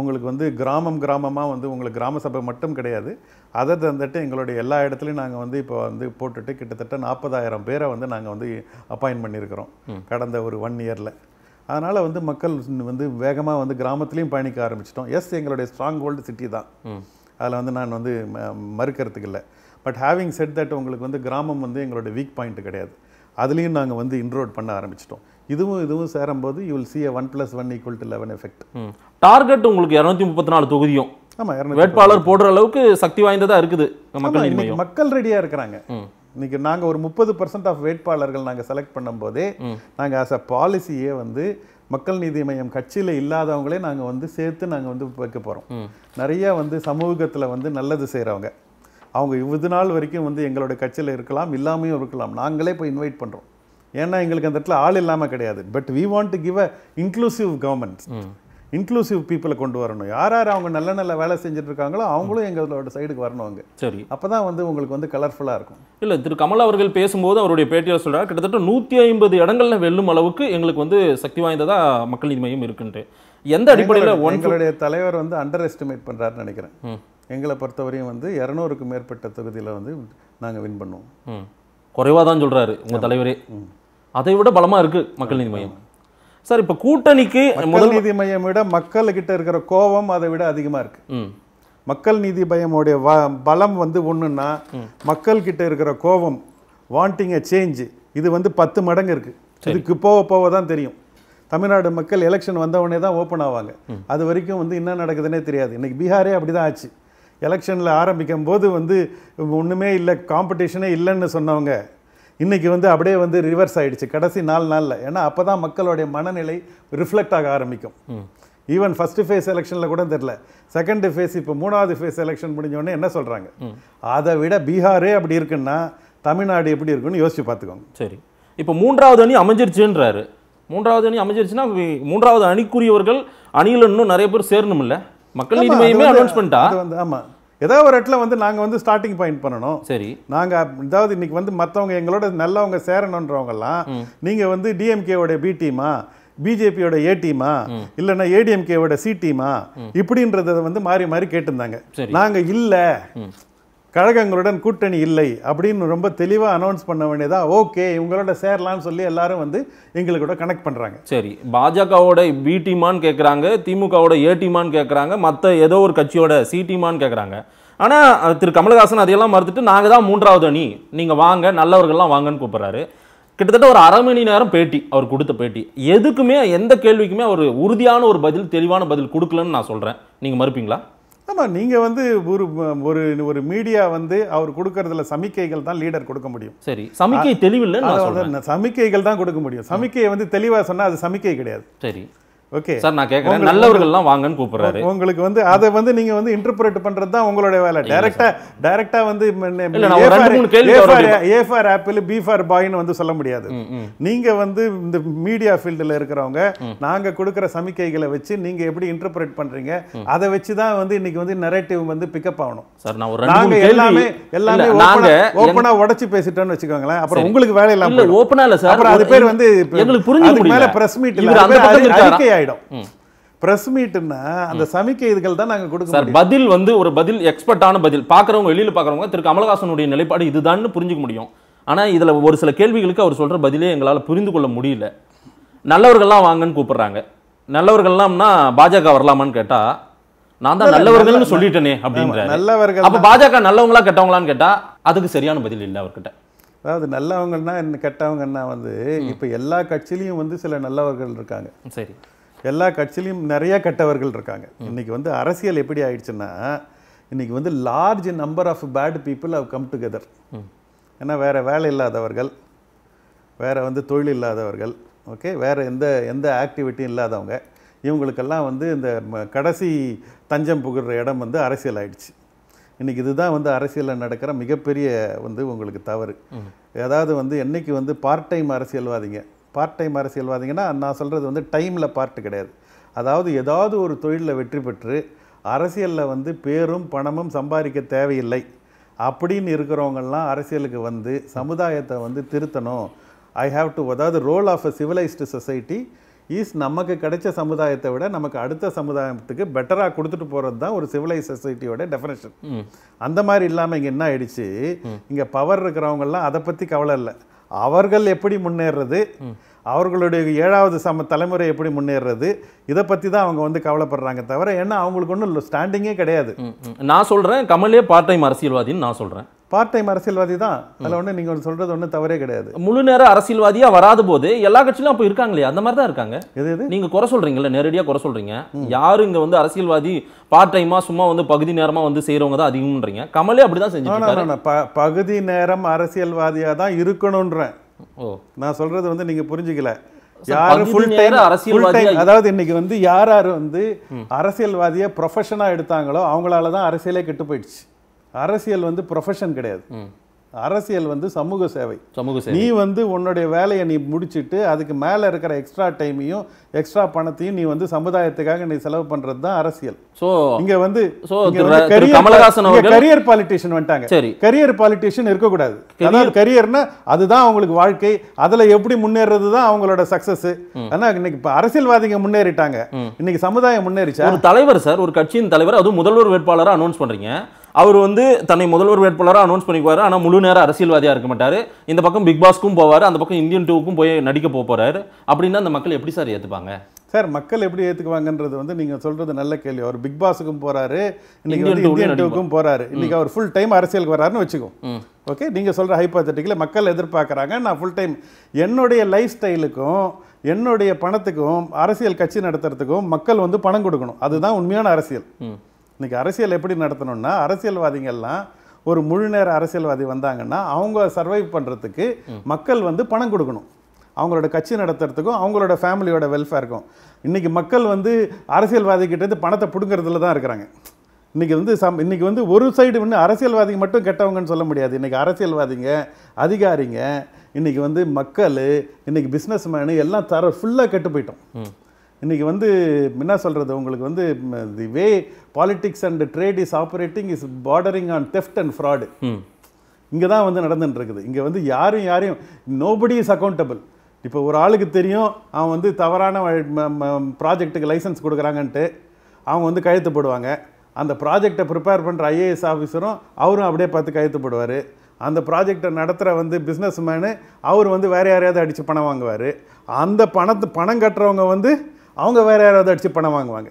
உங்களுக்கு வந்து கிராமம் கிராமமாக வந்து உங்களுக்கு கிராம சபை மட்டும் கிடையாது அதை தந்துட்டு எங்களுடைய எல்லா இடத்துலையும் நாங்கள் வந்து இப்போ வந்து போட்டுட்டு கிட்டத்தட்ட நாற்பதாயிரம் பேரை வந்து நாங்கள் வந்து அப்பாயின் பண்ணியிருக்கிறோம் கடந்த ஒரு ஒன் இயரில் அதனால் வந்து மக்கள் வந்து வேகமாக வந்து கிராமத்துலேயும் பயணிக்க ஆரம்பிச்சிட்டோம் எஸ் எங்களுடைய ஸ்ட்ராங் ஹோல்டு சிட்டி தான் அதில் வந்து நான் வந்து மறுக்கிறதுக்கு இல்லை பட் ஹேவிங் செட் தட் உங்களுக்கு வந்து கிராமம் வந்து எங்களோட வீக் பாயிண்ட் கிடையாது அதுலேயும் நாங்கள் வந்து இன்ரோட் பண்ண ஆரம்பிச்சிட்டோம் இதுவும் இதுவும் சேரும்போது you will see one plus one equal to eleven effect target உங்களுக்கு இரநூத்தி முப்பத்தி நாலு தொகுதியும் ஆமாம் வேட்பாளர் போடுற அளவுக்கு சக்தி வாய்ந்ததாக இருக்குது மக்கள் மக்கள் ரெடியாக இருக்கிறாங்க இன்னைக்கு நாங்கள் ஒரு முப்பது பர்சன்ட் ஆஃப் வேட்பாளர்கள் நாங்கள் செலக்ட் பண்ணும்போதே நாங்கள் ஆஸ் அ பாலிசியே வந்து மக்கள் நீதி மையம் கட்சியில் இல்லாதவங்களே நாங்கள் வந்து சேர்த்து நாங்கள் வந்து வைக்க போகிறோம் நிறையா வந்து சமூகத்தில் வந்து நல்லது செய்கிறவங்க அவங்க இவ்வளவு நாள் வரைக்கும் வந்து எங்களோட கட்சியில் இருக்கலாம் இல்லாமையும் இருக்கலாம் நாங்களே போய் இன்வைட் பண்ணுறோம் ஏன்னா எங்களுக்கு அந்த இடத்துல ஆள் இல்லாமல் கிடையாது but we want to give a inclusive government inclusive பீப்புளை கொண்டு வரணும் யார் யார் அவங்க நல்ல நல்ல வேலை செஞ்சுட்டு இருக்காங்களோ அவங்களும் எங்களோட சைடுக்கு வரணும் அங்கே சரி அப்போ தான் வந்து உங்களுக்கு வந்து கலர்ஃபுல்லாக இருக்கும் இல்லை திரு கமல் அவர்கள் பேசும்போது அவருடைய பேட்டியில் சொல்கிறார் கிட்டத்தட்ட நூற்றி ஐம்பது இடங்களில் வெல்லும் அளவுக்கு எங்களுக்கு வந்து சக்தி வாய்ந்ததாக மக்கள் நீதி மையம் இருக்குன்ட்டு எந்த அடிப்படையில் உங்களுடைய தலைவர் வந்து அண்டர் எஸ்டிமேட் பண்ணுறாருன்னு நினைக்கிறேன் எங்களை பொறுத்தவரையும் வந்து இரநூறுக்கு மேற்பட்ட தொகுதியில் வந்து நாங்கள் வின் பண்ணுவோம் குறைவாக தான் சொல்கிறாரு உங்கள் தலைவரே அதை விட பலமாக இருக்குது மக்கள் நீதி மையம் சார் இப்போ கூட்டணிக்கு முதல் நீதி மையம் விட மக்கள் கிட்ட இருக்கிற கோபம் அதை விட அதிகமாக இருக்குது மக்கள் நீதி மையமுடைய வ பலம் வந்து ஒன்றுன்னா மக்கள்கிட்ட இருக்கிற கோபம் வாண்டிங் அ சேஞ்ச் இது வந்து பத்து மடங்கு இருக்குது இதுக்கு போக போக தான் தெரியும் தமிழ்நாடு மக்கள் எலெக்ஷன் வந்தவொடனே தான் ஓப்பன் ஆவாங்க அது வரைக்கும் வந்து என்ன நடக்குதுன்னே தெரியாது இன்றைக்கி பீகாரே அப்படி தான் ஆச்சு எலெக்ஷனில் ஆரம்பிக்கும் போது வந்து ஒன்றுமே இல்லை காம்படிஷனே இல்லைன்னு சொன்னவங்க இன்றைக்கி வந்து அப்படியே வந்து ரிவர்ஸ் ஆகிடுச்சு கடைசி நாலு நாளில் ஏன்னா அப்போ தான் மக்களுடைய மனநிலை ரிஃப்ளெக்ட் ஆக ஆரம்பிக்கும் ஈவன் ஃபஸ்ட்டு ஃபேஸ் எலெக்ஷனில் கூட தெரில செகண்ட் ஃபேஸ் இப்போ மூணாவது ஃபேஸ் எலெக்ஷன் முடிஞ்சோடனே என்ன சொல்கிறாங்க அதை விட பீகாரே அப்படி இருக்குன்னா தமிழ்நாடு எப்படி இருக்குன்னு யோசிச்சு பார்த்துக்கோங்க சரி இப்போ மூன்றாவது அணி அமைஞ்சிருச்சுன்றாரு மூன்றாவது அணி அமைஞ்சிருச்சுன்னா மூன்றாவது அணிக்குரியவர்கள் அணியில் இன்னும் நிறைய பேர் சேரணும் இல்லை மக்கள் நீதி மையமே அனௌன்ஸ் பண்ணிட்டா ஆமாம் ஏதாவது ஒரு இடத்துல வந்து நாங்கள் வந்து ஸ்டார்டிங் பாயிண்ட் பண்ணணும் சரி நாங்கள் அதாவது இன்னைக்கு வந்து மற்றவங்க எங்களோட நல்லவங்க சேரணுன்றவங்கலாம் நீங்கள் வந்து டிஎம்கேவோடைய பி டீமா பிஜேபியோட ஏ டீமா இல்லைன்னா ஏடிஎம்கேவோட சி டீமா இப்படின்றத வந்து மாறி மாறி கேட்டிருந்தாங்க நாங்கள் இல்லை கழகங்களுடன் கூட்டணி இல்லை அப்படின்னு ரொம்ப தெளிவாக அனௌன்ஸ் பண்ண வேண்டியதாக ஓகே இவங்களோட சேரலாம்னு சொல்லி எல்லாரும் வந்து எங்களுக்கு கூட கனெக்ட் பண்ணுறாங்க சரி பாஜகவோட பி டீமான்னு கேட்குறாங்க திமுகவோட ஏ டீமான்னு கேட்குறாங்க மற்ற ஏதோ ஒரு கட்சியோட சி டீமான்னு கேட்குறாங்க ஆனால் திரு கமலஹாசன் அதையெல்லாம் மறுத்துட்டு நாங்கள் தான் மூன்றாவது அணி நீங்கள் வாங்க நல்லவர்கள்லாம் வாங்கன்னு கூப்பிட்றாரு கிட்டத்தட்ட ஒரு அரை மணி நேரம் பேட்டி அவர் கொடுத்த பேட்டி எதுக்குமே எந்த கேள்விக்குமே அவர் உறுதியான ஒரு பதில் தெளிவான பதில் கொடுக்கலன்னு நான் சொல்கிறேன் நீங்கள் மறுப்பீங்களா ஆமாம் நீங்கள் வந்து ஒரு ஒரு ஒரு மீடியா வந்து அவர் கொடுக்கறதுல சமிக்கைகள் தான் லீடர் கொடுக்க முடியும் சரி சமிக்கை தெளிவில்லை சமிக்கைகள் தான் கொடுக்க முடியும் சமிக்கையை வந்து தெளிவாக சொன்னால் அது சமிக்கை கிடையாது சரி ஓகே சார் நான் கேட்குறேன் நல்லவர்கள்லாம் வாங்கன்னு கூப்பிட்றாரு உங்களுக்கு வந்து அதை வந்து நீங்கள் வந்து இன்டர்பிரேட் பண்ணுறது தான் உங்களுடைய வேலை டேரெக்டாக டேரெக்டாக வந்து A for apple B for பாய்னு வந்து சொல்ல முடியாது நீங்கள் வந்து இந்த மீடியா ஃபீல்டில் இருக்கிறவங்க நாங்கள் கொடுக்குற சமிக்கைகளை வச்சு நீங்கள் எப்படி இன்டர்பிரேட் பண்ணுறீங்க அதை வச்சு தான் வந்து இன்னைக்கு வந்து நரேட்டிவ் வந்து பிக்கப் ஆகணும் சார் நான் ஒரு நாங்கள் எல்லாமே எல்லாமே ஓப்பனாக உடச்சி பேசிட்டோம்னு வச்சுக்கோங்களேன் அப்புறம் உங்களுக்கு வேலை இல்லாமல் ஓப்பனாக இல்லை சார் அப்புறம் அது பேர் வந்து எங்களுக்கு புரிஞ்சு மேலே ப்ரெஸ் மீட் இல்லை ஆகிடும் ப்ரெஸ் மீட்டுன்னா அந்த சமிக்கை இதுகள் தான் நாங்கள் கொடுக்க சார் பதில் வந்து ஒரு பதில் எக்ஸ்பர்ட்டான பதில் பார்க்குறவங்க வெளியில் பார்க்குறவங்க திரு கமலஹாசனுடைய நிலைப்பாடு இதுதான்னு புரிஞ்சுக்க முடியும் ஆனால் இதில் ஒரு சில கேள்விகளுக்கு அவர் சொல்கிற பதிலே எங்களால் புரிந்து கொள்ள முடியல நல்லவர்கள்லாம் வாங்கன்னு கூப்பிட்றாங்க நல்லவர்கள்லாம்னா பாஜக வரலாமான்னு கேட்டால் நான் தான் நல்லவர்கள்னு சொல்லிட்டேனே அப்படின்ற நல்லவர்கள் அப்போ பாஜக நல்லவங்களா கெட்டவங்களான்னு கேட்டால் அதுக்கு சரியான பதில் இல்லை அவர்கிட்ட அதாவது நல்லவங்கன்னா என்ன கெட்டவங்கன்னா வந்து இப்போ எல்லா கட்சியிலையும் வந்து சில நல்லவர்கள் இருக்காங்க சரி எல்லா கட்சியிலையும் நிறையா கட்டவர்கள் இருக்காங்க இன்றைக்கி வந்து அரசியல் எப்படி ஆயிடுச்சுன்னா இன்றைக்கி வந்து large number of bad people have come together ஏன்னா வேறு வேலை இல்லாதவர்கள் வேறு வந்து தொழில் இல்லாதவர்கள் ஓகே வேறு எந்த எந்த ஆக்டிவிட்டியும் இல்லாதவங்க இவங்களுக்கெல்லாம் வந்து இந்த கடைசி தஞ்சம் புகுற இடம் வந்து அரசியல் ஆயிடுச்சு இன்றைக்கி இதுதான் வந்து அரசியலில் நடக்கிற மிகப்பெரிய வந்து உங்களுக்கு தவறு ஏதாவது வந்து என்றைக்கு வந்து பார்ட் டைம் அரசியல்வாதிங்க பார்ட் டைம் அரசியல்வாதிங்கன்னா நான் சொல்கிறது வந்து டைமில் பார்ட்டு கிடையாது அதாவது ஏதாவது ஒரு தொழிலில் வெற்றி பெற்று அரசியலில் வந்து பேரும் பணமும் சம்பாதிக்க தேவையில்லை அப்படின்னு இருக்கிறவங்கெல்லாம் அரசியலுக்கு வந்து சமுதாயத்தை வந்து திருத்தணும் ஐ ஹாவ் டு அதாவது role of a civilised society is நமக்கு கிடைச்ச சமுதாயத்தை விட நமக்கு அடுத்த சமுதாயத்துக்கு பெட்டராக கொடுத்துட்டு போகிறது தான் ஒரு சிவிலைஸ் சொசைட்டியோட டெஃபினேஷன் அந்த மாதிரி இல்லாமல் இங்கே என்ன ஆயிடுச்சு இங்கே பவர் இருக்கிறவங்கெல்லாம் அதை பற்றி கவலை இல்லை அவர்கள் எப்படி முன்னேறது அவர்களுடைய ஏழாவது சம தலைமுறை எப்படி முன்னேறது இதை பற்றி தான் அவங்க வந்து கவலைப்படுறாங்க தவிர ஏன்னா அவங்களுக்கு ஒன்றும் ஸ்டாண்டிங்கே கிடையாது நான் சொல்கிறேன் கமலே பார்ட் டைம் அரசியல்வாதின்னு நான் சொல்கிறேன் பார்ட் டைம் அரசியல்வாதி தான் அதில் ஒன்று நீங்கள் ஒன்று சொல்கிறது ஒன்றும் தவறே கிடையாது முழு நேர அரசியல்வாதியாக வராத போது எல்லா கட்சியிலும் அப்போ இருக்காங்களே அந்த மாதிரி தான் இருக்காங்க எது எது நீங்கள் குறை சொல்கிறீங்களா நேரடியாக குறை சொல்கிறீங்க யார் இங்கே வந்து அரசியல்வாதி பார்ட் டைமாக சும்மா வந்து பகுதி நேரமாக வந்து செய்கிறவங்க தான் அதிகம்ன்றீங்க கமலே அப்படி தான் செஞ்சு ப பகுதி நேரம் அரசியல்வாதியாக தான் இருக்கணுன்றேன் ஓ நான் சொல்கிறது வந்து நீங்கள் புரிஞ்சுக்கல யாரு ஃபுல் டைம் அரசியல்வாதி அதாவது இன்னைக்கு வந்து யார் யார் வந்து அரசியல்வாதியை ப்ரொஃபஷனாக எடுத்தாங்களோ அவங்களால தான் அரசியலே கெட்டு போயிடுச்சு அரசியல் வந்து ப்ரொஃபஷன் கிடையாது அரசியல் வந்து சமூக சேவை சமூக சேவை நீ வந்து உன்னுடைய வேலையை நீ முடிச்சுட்டு அதுக்கு மேலே இருக்கிற எக்ஸ்ட்ரா டைமையும் எக்ஸ்ட்ரா பணத்தையும் நீ வந்து சமுதாயத்துக்காக நீ செலவு பண்றது தான் அரசியல் ஸோ இங்க வந்து கமலஹாசன் கரியர் பாலிட்டிஷியன் வந்துட்டாங்க சரி கரியர் பாலிட்டிஷியன் இருக்கக்கூடாது அதாவது கரியர்னா அதுதான் அவங்களுக்கு வாழ்க்கை அதில் எப்படி முன்னேறது தான் அவங்களோட சக்ஸஸ் ஆனால் இன்னைக்கு இப்போ அரசியல்வாதிங்க முன்னேறிட்டாங்க இன்னைக்கு சமுதாயம் முன்னேறிச்சா ஒரு தலைவர் சார் ஒரு கட்சியின் தலைவர் அதுவும் முதல்வர் வேட்பாளராக அனௌன்ஸ் பண்ணுறீங்க அவர் வந்து தன்னை முதல்வர் வேட்பாளராக அனௌன்ஸ் பண்ணிக்குவார் ஆனால் முழு நேர அரசியல்வாதியாக இருக்க மாட்டார் இந்த பக்கம் பிக் பாஸ்க்கும் போவார் அந்த பக்கம் இந்தியன் டூவுக்கும் போய் நடிக்க போகிறாரு அப்படின்னா அந்த மக்கள் எப்படி சார் ஏற்றுப்பாங்க சார் மக்கள் எப்படி ஏற்றுக்குவாங்கன்றது வந்து நீங்கள் சொல்கிறது நல்ல கேள்வி அவர் பிக் பாஸுக்கும் போகிறாரு இன்றைக்கி வந்து இந்தியன் டூவுக்கும் போகிறாரு இன்றைக்கி அவர் ஃபுல் டைம் அரசியலுக்கு வராருன்னு வச்சுக்கோம் ஓகே நீங்கள் சொல்கிற ஹைப்பாத்தட்டிக்கில் மக்கள் எதிர்பார்க்குறாங்க நான் ஃபுல் டைம் என்னுடைய லைஃப் ஸ்டைலுக்கும் என்னுடைய பணத்துக்கும் அரசியல் கட்சி நடத்துறதுக்கும் மக்கள் வந்து பணம் கொடுக்கணும் அதுதான் உண்மையான அரசியல் இன்றைக்கி அரசியல் எப்படி நடத்தணும்னா அரசியல்வாதிகள்லாம் ஒரு முழு நேர அரசியல்வாதி வந்தாங்கன்னா அவங்க சர்வைவ் பண்ணுறதுக்கு மக்கள் வந்து பணம் கொடுக்கணும் அவங்களோட கட்சி நடத்துறதுக்கும் அவங்களோட ஃபேமிலியோட வெல்ஃபேருக்கும் இன்றைக்கி மக்கள் வந்து அரசியல்வாதிகிட்டேருந்து பணத்தை பிடுங்கிறதுல தான் இருக்கிறாங்க இன்றைக்கி வந்து சம் இன்றைக்கி வந்து ஒரு சைடு வந்து அரசியல்வாதிங்க மட்டும் கெட்டவங்கன்னு சொல்ல முடியாது இன்றைக்கி அரசியல்வாதிங்க அதிகாரிங்க இன்றைக்கி வந்து மக்கள் இன்றைக்கி பிஸ்னஸ் மேனு எல்லாம் தர ஃபுல்லாக கெட்டு போயிட்டோம் இன்றைக்கி வந்து என்ன சொல்கிறது உங்களுக்கு வந்து the way politics and trade is operating is bordering on theft and fraud இங்கே தான் வந்து நடந்துகிட்டு இருக்குது இங்கே வந்து யாரும் யாரையும் நோபடி இஸ் அக்கௌண்டபிள் இப்போ ஒரு ஆளுக்கு தெரியும் அவன் வந்து தவறான ப்ராஜெக்ட்டுக்கு லைசன்ஸ் கொடுக்குறாங்கன்ட்டு அவங்க வந்து கழுத்து போடுவாங்க அந்த ப்ராஜெக்டை ப்ரிப்பேர் பண்ணுற ஐஏஎஸ் ஆஃபீஸரும் அவரும் அப்படியே பார்த்து கழுத்து போடுவார் அந்த ப்ராஜெக்டை நடத்துகிற வந்து பிஸ்னஸ் மேனு அவர் வந்து வேறு யாரையாவது அடித்து பணம் வாங்குவார் அந்த பணத்து பணம் கட்டுறவங்க வந்து அவங்க வேற யாராவது அடிச்சு பணம் வாங்குவாங்க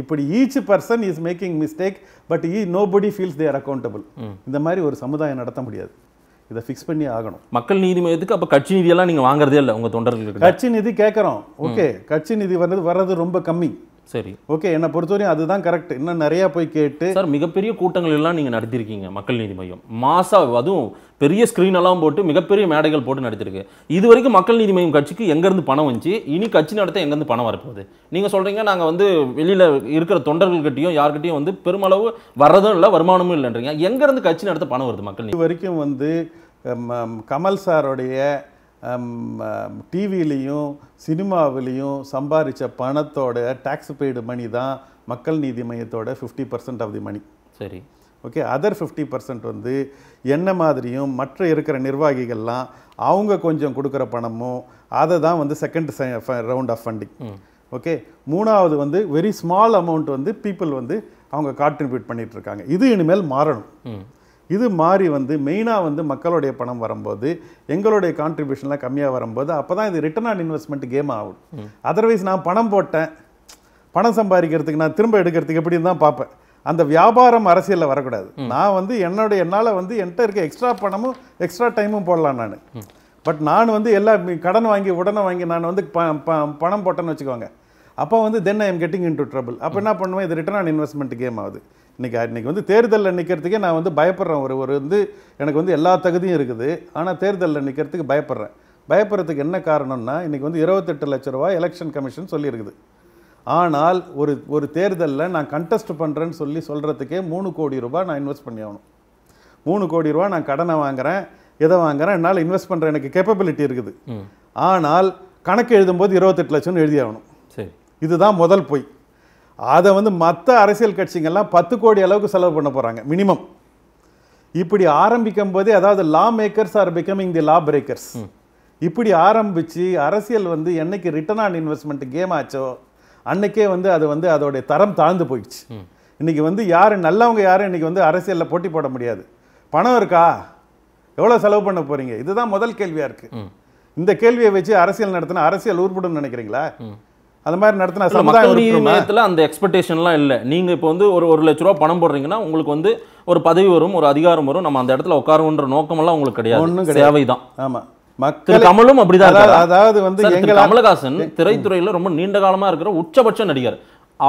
இப்படி each person is making mistake but ஈ நோபடி ஃபீல்ஸ் தேர் அக்கௌண்டபிள் இந்த மாதிரி ஒரு சமுதாயம் நடத்த முடியாது இதை ஃபிக்ஸ் பண்ணி ஆகணும் மக்கள் நீதி மையத்துக்கு அப்போ கட்சி நிதியெல்லாம் நீங்கள் வாங்குறதே இல்லை உங்கள் தொண்டர்களுக்கு கட்சி நிதி கேட்குறோம் ஓகே கட்சி நிதி வர்றது வர்றது ரொம்ப கம்மி சரி ஓகே என்னை பொறுத்தவரையும் அதுதான் கரெக்ட் இன்னும் நிறையா போய் கேட்டு சார் மிகப்பெரிய கூட்டங்கள் எல்லாம் நீங்கள் நடத்திருக்கீங்க மக்கள் நீதி மையம் மாசா அதுவும் பெரிய ஸ்க்ரீன் எல்லாம் போட்டு மிகப்பெரிய மேடைகள் போட்டு நடத்திருக்கு இது வரைக்கும் மக்கள் நீதி மையம் கட்சிக்கு எங்கேருந்து பணம் வந்துச்சு இனி கட்சி நடத்த எங்கேருந்து பணம் வரப்போகுது நீங்கள் சொல்கிறீங்க நாங்கள் வந்து வெளியில் இருக்கிற தொண்டர்கள்கிட்டையும் யார்கிட்டையும் வந்து பெருமளவு வர்றதும் இல்லை வருமானமும் இல்லைன்றீங்க எங்கேருந்து கட்சி நடத்த பணம் வருது மக்கள் இது வரைக்கும் வந்து கமல் சாருடைய டிவிலையும் சினிமாவிலையும் சம்பாதிச்ச பணத்தோட டேக்ஸ் பெய்டு மணி தான் மக்கள் நீதி மையத்தோட fifty percent of the money சரி ஓகே அதர் ஃபிஃப்டி பர்சன்ட் வந்து என்ன மாதிரியும் மற்ற இருக்கிற நிர்வாகிகள்லாம் அவங்க கொஞ்சம் கொடுக்குற பணமும் அதை தான் வந்து second round of funding okay மூணாவது வந்து வெரி ஸ்மால் அமௌண்ட் வந்து பீப்புள் வந்து அவங்க கான்ட்ரிபியூட் பண்ணிகிட்ருக்காங்க இது இனிமேல் மாறணும் இது மாதிரி வந்து மெயினாக வந்து மக்களுடைய பணம் வரும்போது எங்களுடைய கான்ட்ரிபியூஷன்லாம் கம்மியாக வரும்போது அப்போ தான் இது ரிட்டர்ன் ஆன் இன்வெஸ்ட்மெண்ட் கேம் ஆகும் அதர்வைஸ் நான் பணம் போட்டேன் பணம் சம்பாதிக்கிறதுக்கு நான் திரும்ப எடுக்கிறதுக்கு எப்படின்னு தான் பார்ப்பேன் அந்த வியாபாரம் அரசியலில் வரக்கூடாது நான் வந்து என்னோட என்னால் வந்து என்கிட்ட இருக்க எக்ஸ்ட்ரா பணமும் எக்ஸ்ட்ரா டைமும் போடலாம் நான் பட் நான் வந்து எல்லா கடன் வாங்கி உடனே வாங்கி நான் வந்து பணம் போட்டேன்னு வச்சுக்கோங்க அப்போ வந்து then I am getting into trouble அப்போ என்ன பண்ணுவேன் இது ரிட்டர்ன் ஆன் இன்வெஸ்ட்மெண்ட் கேம் ஆகுது இன்றைக்கி இன்றைக்கி வந்து தேர்தலில் நிற்கிறதுக்கே நான் வந்து பயப்படுறேன் ஒரு ஒரு வந்து எனக்கு வந்து எல்லா தகுதியும் இருக்குது ஆனால் தேர்தலில் நிற்கிறதுக்கு பயப்படுறேன் பயப்படுறதுக்கு என்ன காரணம்னா இன்றைக்கி வந்து இருபத்தெட்டு லட்ச ரூபா எலெக்ஷன் கமிஷன் சொல்லியிருக்குது ஆனால் ஒரு ஒரு தேர்தலில் நான் கண்டெஸ்ட் பண்ணுறேன்னு சொல்லி சொல்கிறதுக்கே மூணு கோடி ரூபா நான் இன்வெஸ்ட் பண்ணி ஆகணும் மூணு கோடி ரூபா நான் கடனை வாங்குகிறேன் எதை வாங்குகிறேன் என்னால் இன்வெஸ்ட் பண்ணுற எனக்கு கேப்பபிலிட்டி இருக்குது ஆனால் கணக்கு எழுதும்போது இருபத்தெட்டு லட்சம்னு எழுதி ஆகணும் இதுதான் முதல் பொய் அதை வந்து மற்ற அரசியல் கட்சிங்கள்லாம் பத்து கோடி அளவுக்கு செலவு பண்ண போகிறாங்க மினிமம் இப்படி ஆரம்பிக்கும் போதே அதாவது law makers are becoming the law breakers இப்படி ஆரம்பித்து அரசியல் வந்து என்னைக்கு ரிட்டர்ன் ஆன் இன்வெஸ்ட்மெண்ட் கேம் ஆச்சோ அன்னைக்கே வந்து அது வந்து அதோடைய தரம் தாழ்ந்து போயிடுச்சு இன்றைக்கி வந்து யார் நல்லவங்க யாரும் இன்றைக்கி வந்து அரசியலில் போட்டி போட முடியாது பணம் இருக்கா எவ்வளோ செலவு பண்ண போகிறீங்க இதுதான் முதல் கேள்வியாக இருக்குது இந்த கேள்வியை வச்சு அரசியல் நடத்தின அரசியல் உருப்படும் நினைக்கிறீங்களா அந்த மாதிரி நடத்தின சமுதாய நிலையத்தில் அந்த எக்ஸ்பெக்டேஷன்லாம் இல்லை நீங்கள் இப்போ வந்து ஒரு ஒரு லட்ச ரூபா பணம் போடுறீங்கன்னா உங்களுக்கு வந்து ஒரு பதவி வரும் ஒரு அதிகாரம் வரும் நம்ம அந்த இடத்துல உட்காருன்ற நோக்கமெல்லாம் உங்களுக்கு கிடையாது ஒன்றும் சேவை தான் ஆமாம் மக்கள் தமிழும் அப்படிதான் அதாவது வந்து எங்கள் கமலஹாசன் திரைத்துறையில் ரொம்ப நீண்ட காலமாக இருக்கிற உச்சபட்ச நடிகர்